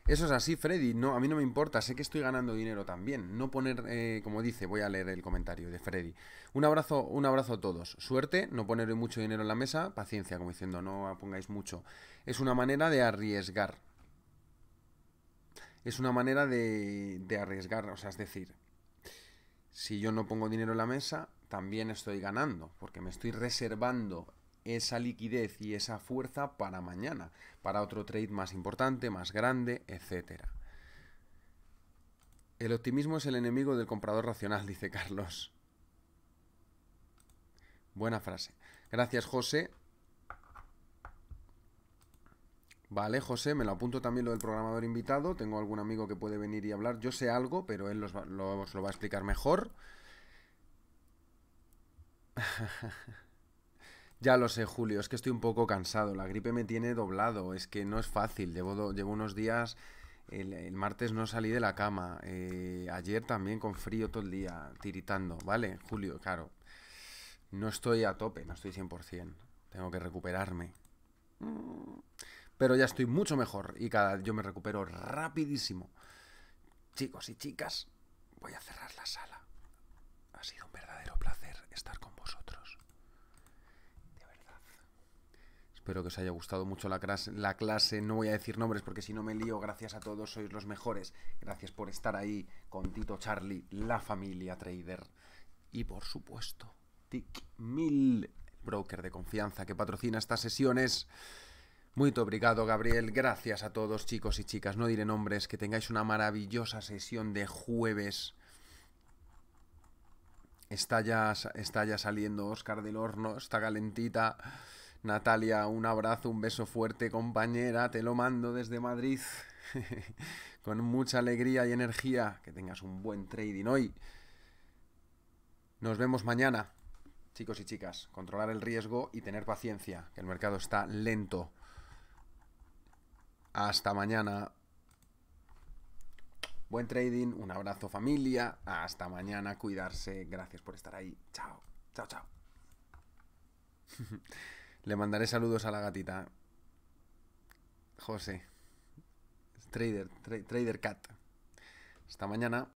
Eso es así, Freddy. No, a mí no me importa. Sé que estoy ganando dinero también. No poner, eh, como dice, voy a leer el comentario de Freddy. Un abrazo, un abrazo a todos. Suerte, no poner mucho dinero en la mesa. Paciencia, como diciendo, no pongáis mucho. Es una manera de arriesgar. Es una manera de, de arriesgar. O sea, es decir, si yo no pongo dinero en la mesa, también estoy ganando, porque me estoy reservando esa liquidez y esa fuerza para mañana, para otro trade más importante, más grande, etc. El optimismo es el enemigo del comprador racional, <laughs> dice Carlos. Buena frase. Gracias, José. Vale, José, me lo apunto también lo del programador invitado. Tengo algún amigo que puede venir y hablar. Yo sé algo, pero él os lo va a explicar mejor. <laughs> Ya lo sé, Julio, es que estoy un poco cansado. La gripe me tiene doblado, es que no es fácil. Llevo, unos días. El, martes no salí de la cama. Eh, ayer también con frío todo el día, tiritando, ¿vale? Julio, claro. No estoy a tope, no estoy 100%. Tengo que recuperarme. Pero ya estoy mucho mejor y cada yo me recupero rapidísimo. Chicos y chicas, voy a cerrar la sala. Ha sido un verdadero placer estar con Espero que os haya gustado mucho la clase, la clase. No voy a decir nombres porque si no me lío. Gracias a todos, sois los mejores. Gracias por estar ahí con Tito Charlie, la familia trader. Y por supuesto, Tic Mil, broker de confianza que patrocina estas sesiones. Muy obrigado, Gabriel. Gracias a todos, chicos y chicas. No diré nombres. Que tengáis una maravillosa sesión de jueves. Está ya, está ya saliendo Oscar del horno. Está calentita. Natalia, un abrazo, un beso fuerte, compañera, te lo mando desde Madrid. <laughs> Con mucha alegría y energía, que tengas un buen trading hoy. Nos vemos mañana, chicos y chicas. Controlar el riesgo y tener paciencia, que el mercado está lento. Hasta mañana. Buen trading, un abrazo familia, hasta mañana, cuidarse, gracias por estar ahí. Chao, chao, chao. <laughs> Le mandaré saludos a la gatita. José. Trader, Trader Cat. Hasta mañana.